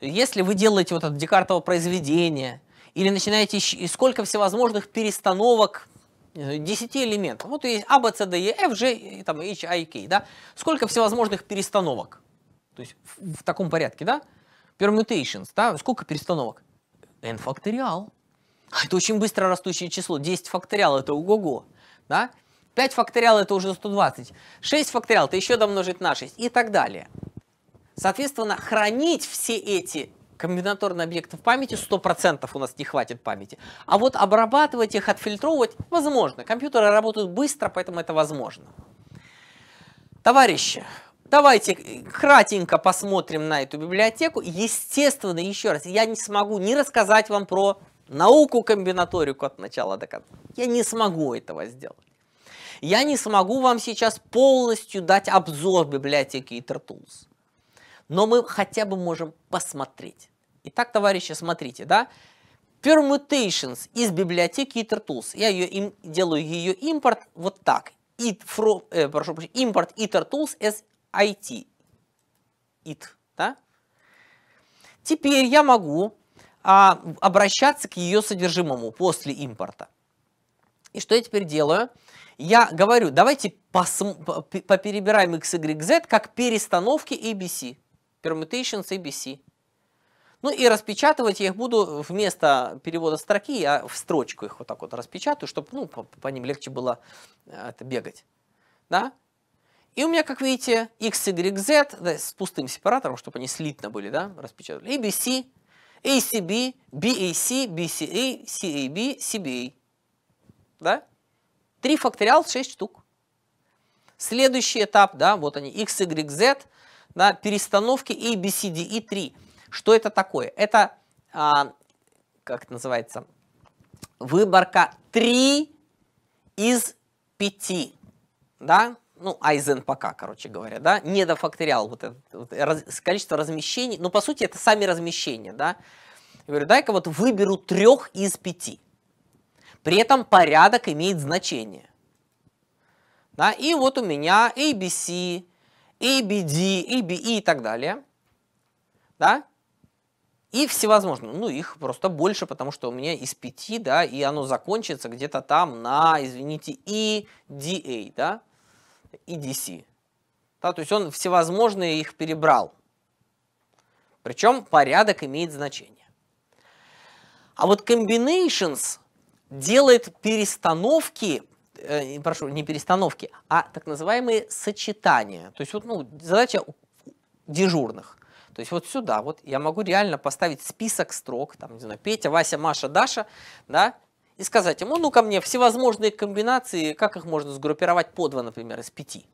Если вы делаете вот это декартово произведение, или начинаете и сколько всевозможных перестановок 10 элементов. Вот есть A, B, C, D, E, F, G, там, H, I, K, да? Сколько всевозможных перестановок? То есть в, в таком порядке, да? Permutations, да? Сколько перестановок? N факториал. А это очень быстро растущее число. 10 факториал, это ого-го да? 5 факториал это уже 120. 6 факториал это еще домножить на 6 и так далее. Соответственно, хранить все эти комбинаторные объекты в памяти 100% у нас не хватит памяти. А вот обрабатывать их, отфильтровывать возможно. Компьютеры работают быстро, поэтому это возможно. Товарищи, давайте кратенько посмотрим на эту библиотеку. Естественно, еще раз, я не смогу не рассказать вам про науку комбинаторику от начала до конца. Я не смогу этого сделать. Я не смогу вам сейчас полностью дать обзор библиотеки InterTools. Но мы хотя бы можем посмотреть. Итак, товарищи, смотрите, да? Permutations из библиотеки InterTools. Я ее, им, делаю ее импорт вот так. It from, э, прошу прощения, импорт InterTools as IT. It, да? Теперь я могу а, обращаться к ее содержимому после импорта. И что я теперь делаю? Я говорю, давайте поперебираем x, y, z как перестановки ABC. Permutations ABC. Ну и распечатывать я их буду вместо перевода строки, я в строчку их вот так вот распечатаю, чтобы ну, по, по ним легче было э, это, бегать. Да? И у меня, как видите, x, y, z да, с пустым сепаратором, чтобы они слитно были, да, распечатали. ABC, ACB, BAC, BCA, CAB, CBA да? 3 факториал 6 штук. Следующий этап, да, вот они, x, y, z, да, перестановки A, B, C, D, E, 3. Что это такое? Это, а, как это называется, выборка 3 из 5, да, ну, айзен пока, короче говоря, да, не до факториал, вот это вот, раз, количество размещений, но ну, по сути, это сами размещения, да. Я говорю, дай-ка вот выберу трех из пяти. При этом порядок имеет значение. Да, и вот у меня ABC, ABD, ABE и так далее. Да? И всевозможные, Ну, их просто больше, потому что у меня из 5, да, и оно закончится где-то там на, извините, EDA, да, EDC. Да, то есть он всевозможные их перебрал. Причем порядок имеет значение. А вот combinations делает перестановки, э, прошу, не перестановки, а так называемые сочетания. То есть вот ну, задача дежурных. То есть вот сюда, вот я могу реально поставить список строк, там, не знаю, Петя, Вася, Маша, Даша, да, и сказать ему, ну, ко мне всевозможные комбинации, как их можно сгруппировать по два, например, из пяти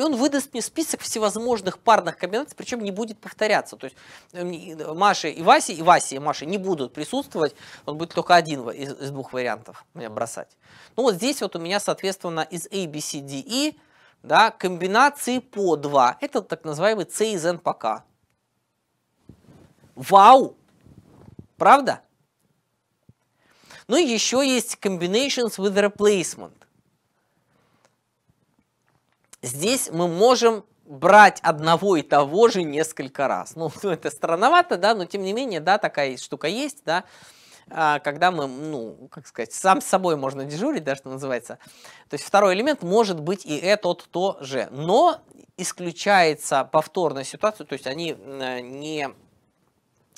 и он выдаст мне список всевозможных парных комбинаций, причем не будет повторяться. То есть э, э, Маша и Вася, и Вася и Маша не будут присутствовать, он будет только один из, из двух вариантов мне бросать. Ну вот здесь вот у меня, соответственно, из A, B, C, D, E да, комбинации по два Это так называемый C из N по K. Вау! Правда? Ну и еще есть combinations with replacement здесь мы можем брать одного и того же несколько раз. Ну, ну это странновато, да, но тем не менее, да, такая штука есть, да, а, когда мы, ну, как сказать, сам с собой можно дежурить, да, что называется. То есть второй элемент может быть и этот тоже, но исключается повторная ситуация, то есть они не,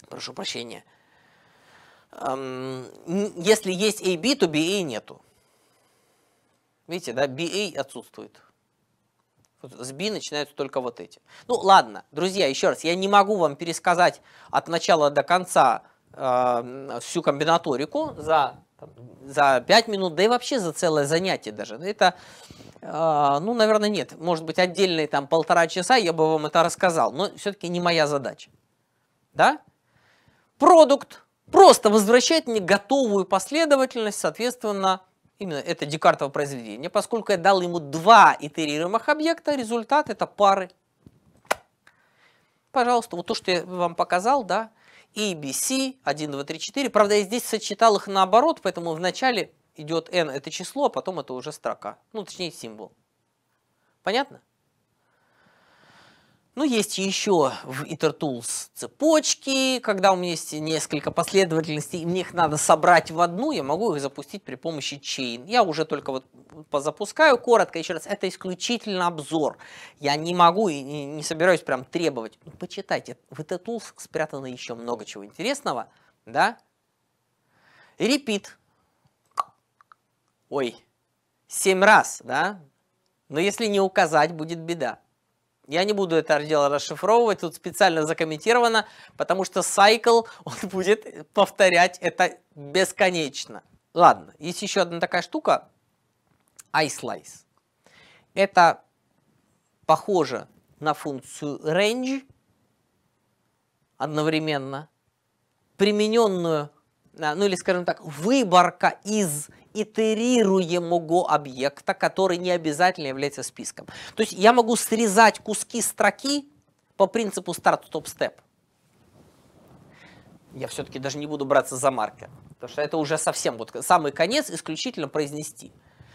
прошу прощения, если есть A, B, то BA нету. Видите, да, BA отсутствует. СБИ начинаются только вот эти. Ну ладно, друзья, еще раз, я не могу вам пересказать от начала до конца э, всю комбинаторику за, там, за 5 минут, да и вообще за целое занятие даже. Ну, это, э, ну, наверное, нет. Может быть, отдельные там полтора часа я бы вам это рассказал, но все-таки не моя задача. Да? Продукт просто возвращает мне готовую последовательность, соответственно, именно это Декартово произведение, поскольку я дал ему два итерируемых объекта, результат это пары. Пожалуйста, вот то, что я вам показал, да, A, B, C, 1, 2, 3, 4. Правда, я здесь сочетал их наоборот, поэтому вначале идет n это число, а потом это уже строка, ну точнее символ. Понятно? Ну, есть еще в InterTools цепочки, когда у меня есть несколько последовательностей, и мне их надо собрать в одну, я могу их запустить при помощи Chain. Я уже только вот позапускаю коротко, еще раз, это исключительно обзор. Я не могу и не собираюсь прям требовать. Ну, почитайте, в InterTools спрятано еще много чего интересного, да? Репит. Ой, семь раз, да? Но если не указать, будет беда. Я не буду это дело расшифровывать, тут специально закомментировано, потому что Cycle, он будет повторять это бесконечно. Ладно, есть еще одна такая штука, iSlice. Это похоже на функцию range одновременно, примененную, а, ну или скажем так, выборка из итерируемого объекта, который не обязательно является списком. То есть я могу срезать куски строки по принципу старт-стоп-степ. Я все-таки даже не буду браться за маркер, потому что это уже совсем вот самый конец исключительно произнести.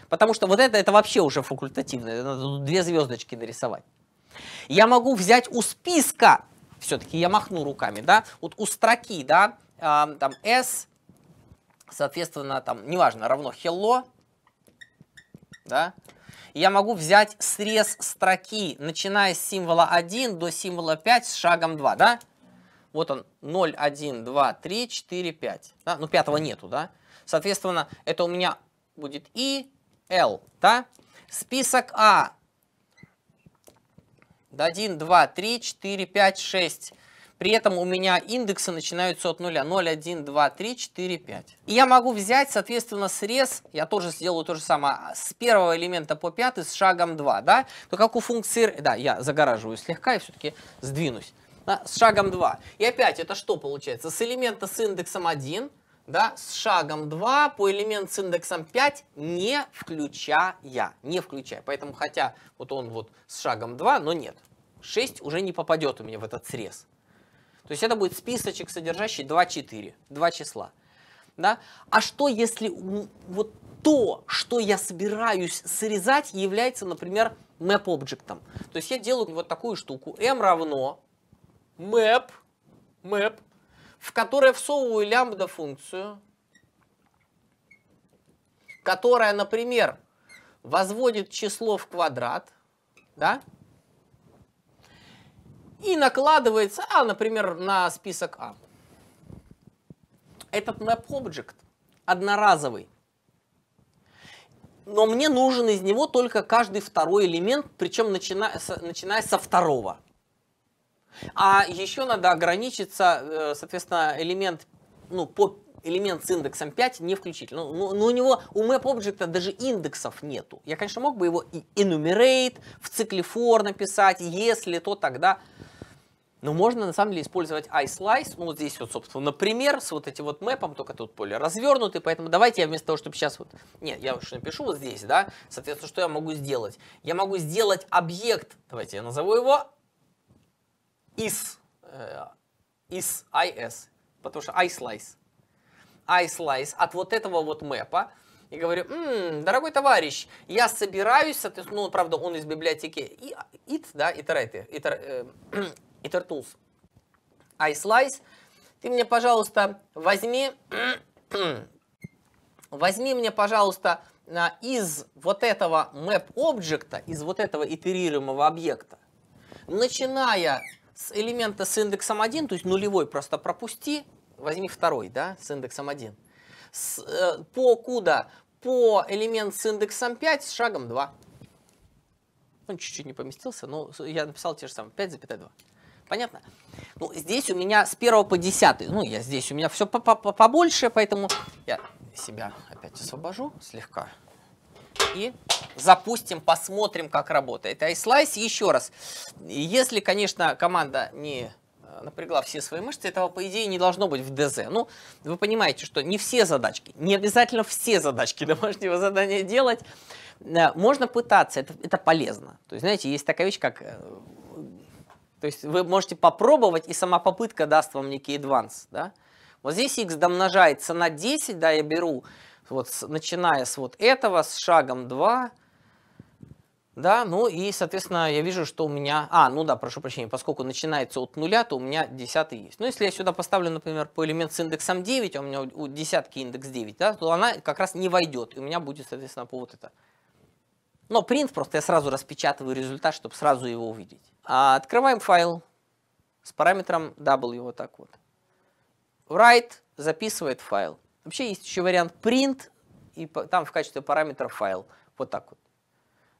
Потому что вот это, это вообще уже факультативно, это надо две звездочки нарисовать. Я могу взять у списка, все-таки я махну руками, да, вот у строки, да, а, там S, соответственно, там, неважно, равно hello, да, я могу взять срез строки, начиная с символа 1 до символа 5 с шагом 2, да? Вот он, 0, 1, 2, 3, 4, 5, да? Ну, пятого нету, да? Соответственно, это у меня будет и L, да? Список А. 1, 2, 3, 4, 5, 6 при этом у меня индексы начинаются от 0, 0, 1, 2, 3, 4, 5. И я могу взять, соответственно, срез, я тоже сделаю то же самое, с первого элемента по пятый с шагом 2, да? То как у функции... Да, я загораживаю слегка и все-таки сдвинусь. Да? С шагом 2. И опять это что получается? С элемента с индексом 1 да, с шагом 2 по элемент с индексом 5 не включая, не включая. Поэтому хотя вот он вот с шагом 2, но нет, 6 уже не попадет у меня в этот срез. То есть это будет списочек, содержащий 2-4, 2 числа. Да? А что если вот то, что я собираюсь срезать, является, например, map объектом? То есть я делаю вот такую штуку. m равно map, map, в которое всовываю лямбда функцию, которая, например, возводит число в квадрат, да, и накладывается, а, например, на список А. Этот map object одноразовый. Но мне нужен из него только каждый второй элемент, причем начиная, начиная со второго. А еще надо ограничиться, э, соответственно, элемент, ну, по, элемент с индексом 5 не включить. Но ну, ну, ну у него, у map object даже индексов нету. Я, конечно, мог бы его enumerate, в цикле for написать, если то тогда... Но ну, можно на самом деле использовать iSlice, ну вот здесь вот, собственно, например, с вот этим вот мэпом, только тут поле развернуты, поэтому давайте я вместо того, чтобы сейчас вот, нет, я уж напишу вот здесь, да, соответственно, что я могу сделать? Я могу сделать объект, давайте я назову его из, э, из IS, потому что iSlice, iSlice от вот этого вот мэпа, и говорю, м-м, дорогой товарищ, я собираюсь, ну, правда, он из библиотеки it, да, iterate, iter, э, и InterTools. iSlice. Ты мне, пожалуйста, возьми, возьми мне, пожалуйста, из вот этого map объекта, из вот этого итерируемого объекта, начиная с элемента с индексом 1, то есть нулевой просто пропусти, возьми второй, да, с индексом 1. С, э, по куда? По элемент с индексом 5 с шагом 2. Он чуть-чуть не поместился, но я написал те же самые 5,2. Понятно? Ну, здесь у меня с 1 по 10. Ну, я здесь у меня все по -по побольше, поэтому я себя опять освобожу слегка. И запустим, посмотрим, как работает. iSlice а еще раз. Если, конечно, команда не э, напрягла все свои мышцы, этого, по идее, не должно быть в ДЗ. Ну, вы понимаете, что не все задачки, не обязательно все задачки домашнего задания делать. Э, можно пытаться, это, это полезно. То есть, знаете, есть такая вещь, как э, то есть вы можете попробовать, и сама попытка даст вам некий адванс. Да? Вот здесь x домножается на 10, да, я беру, вот, начиная с вот этого, с шагом 2, да, ну и, соответственно, я вижу, что у меня... А, ну да, прошу прощения, поскольку начинается от нуля, то у меня десятый есть. Ну, если я сюда поставлю, например, по элемент с индексом 9, а у меня у десятки индекс 9, да, то она как раз не войдет, и у меня будет, соответственно, по вот это. Но print просто я сразу распечатываю результат, чтобы сразу его увидеть. А открываем файл с параметром W вот так вот. Write записывает файл. Вообще есть еще вариант print, и там в качестве параметра файл. Вот так вот.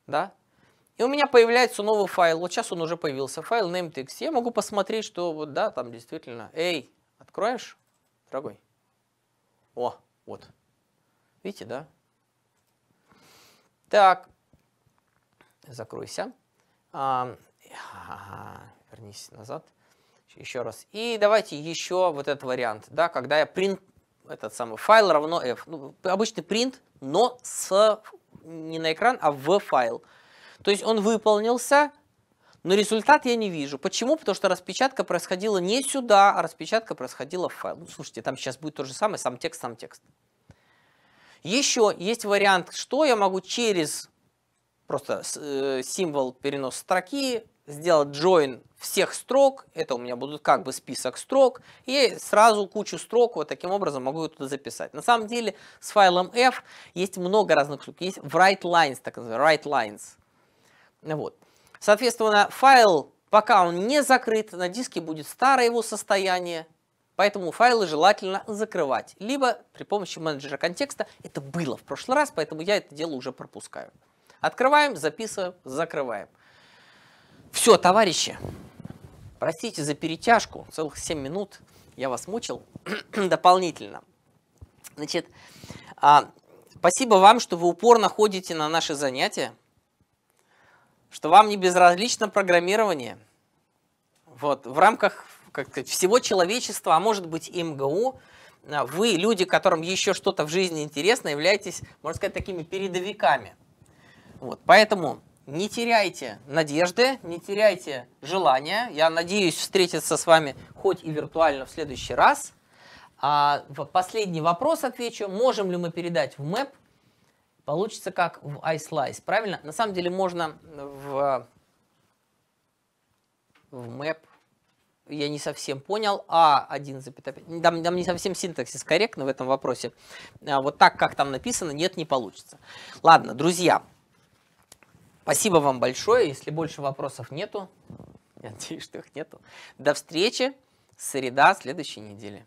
Да? И у меня появляется новый файл. Вот сейчас он уже появился. Файл name.txt. Я могу посмотреть, что вот, да, там действительно. Эй, откроешь, дорогой? О, вот. Видите, да? Так, закройся. А, ага, вернись назад. Еще раз. И давайте еще вот этот вариант, да, когда я print, этот самый файл равно f. Ну, обычный print, но с не на экран, а в файл. То есть он выполнился, но результат я не вижу. Почему? Потому что распечатка происходила не сюда, а распечатка происходила в файл. Ну, слушайте, там сейчас будет то же самое, сам текст, сам текст. Еще есть вариант, что я могу через просто э, символ перенос строки, сделать join всех строк, это у меня будут как бы список строк, и сразу кучу строк вот таким образом могу туда записать. На самом деле с файлом f есть много разных штук, есть write lines, так называемые write lines. Вот. Соответственно, файл, пока он не закрыт, на диске будет старое его состояние, Поэтому файлы желательно закрывать, либо при помощи менеджера контекста. Это было в прошлый раз, поэтому я это дело уже пропускаю. Открываем, записываем, закрываем. Все, товарищи, простите за перетяжку, целых 7 минут я вас мучил дополнительно. Значит, а, спасибо вам, что вы упорно ходите на наши занятия, что вам не безразлично программирование. Вот, в рамках как сказать, всего человечества, а может быть и МГУ, а, вы, люди, которым еще что-то в жизни интересно, являетесь, можно сказать, такими передовиками – вот, поэтому не теряйте надежды, не теряйте желания. Я надеюсь встретиться с вами хоть и виртуально в следующий раз. А последний вопрос отвечу. Можем ли мы передать в мэп? Получится как в iSlice, правильно? На самом деле можно в, в Map. я не совсем понял, А1,5, там, там не совсем синтаксис корректно в этом вопросе. А вот так, как там написано, нет, не получится. Ладно, друзья, Спасибо вам большое. Если больше вопросов нету, я надеюсь, что их нету. До встречи. Среда следующей недели.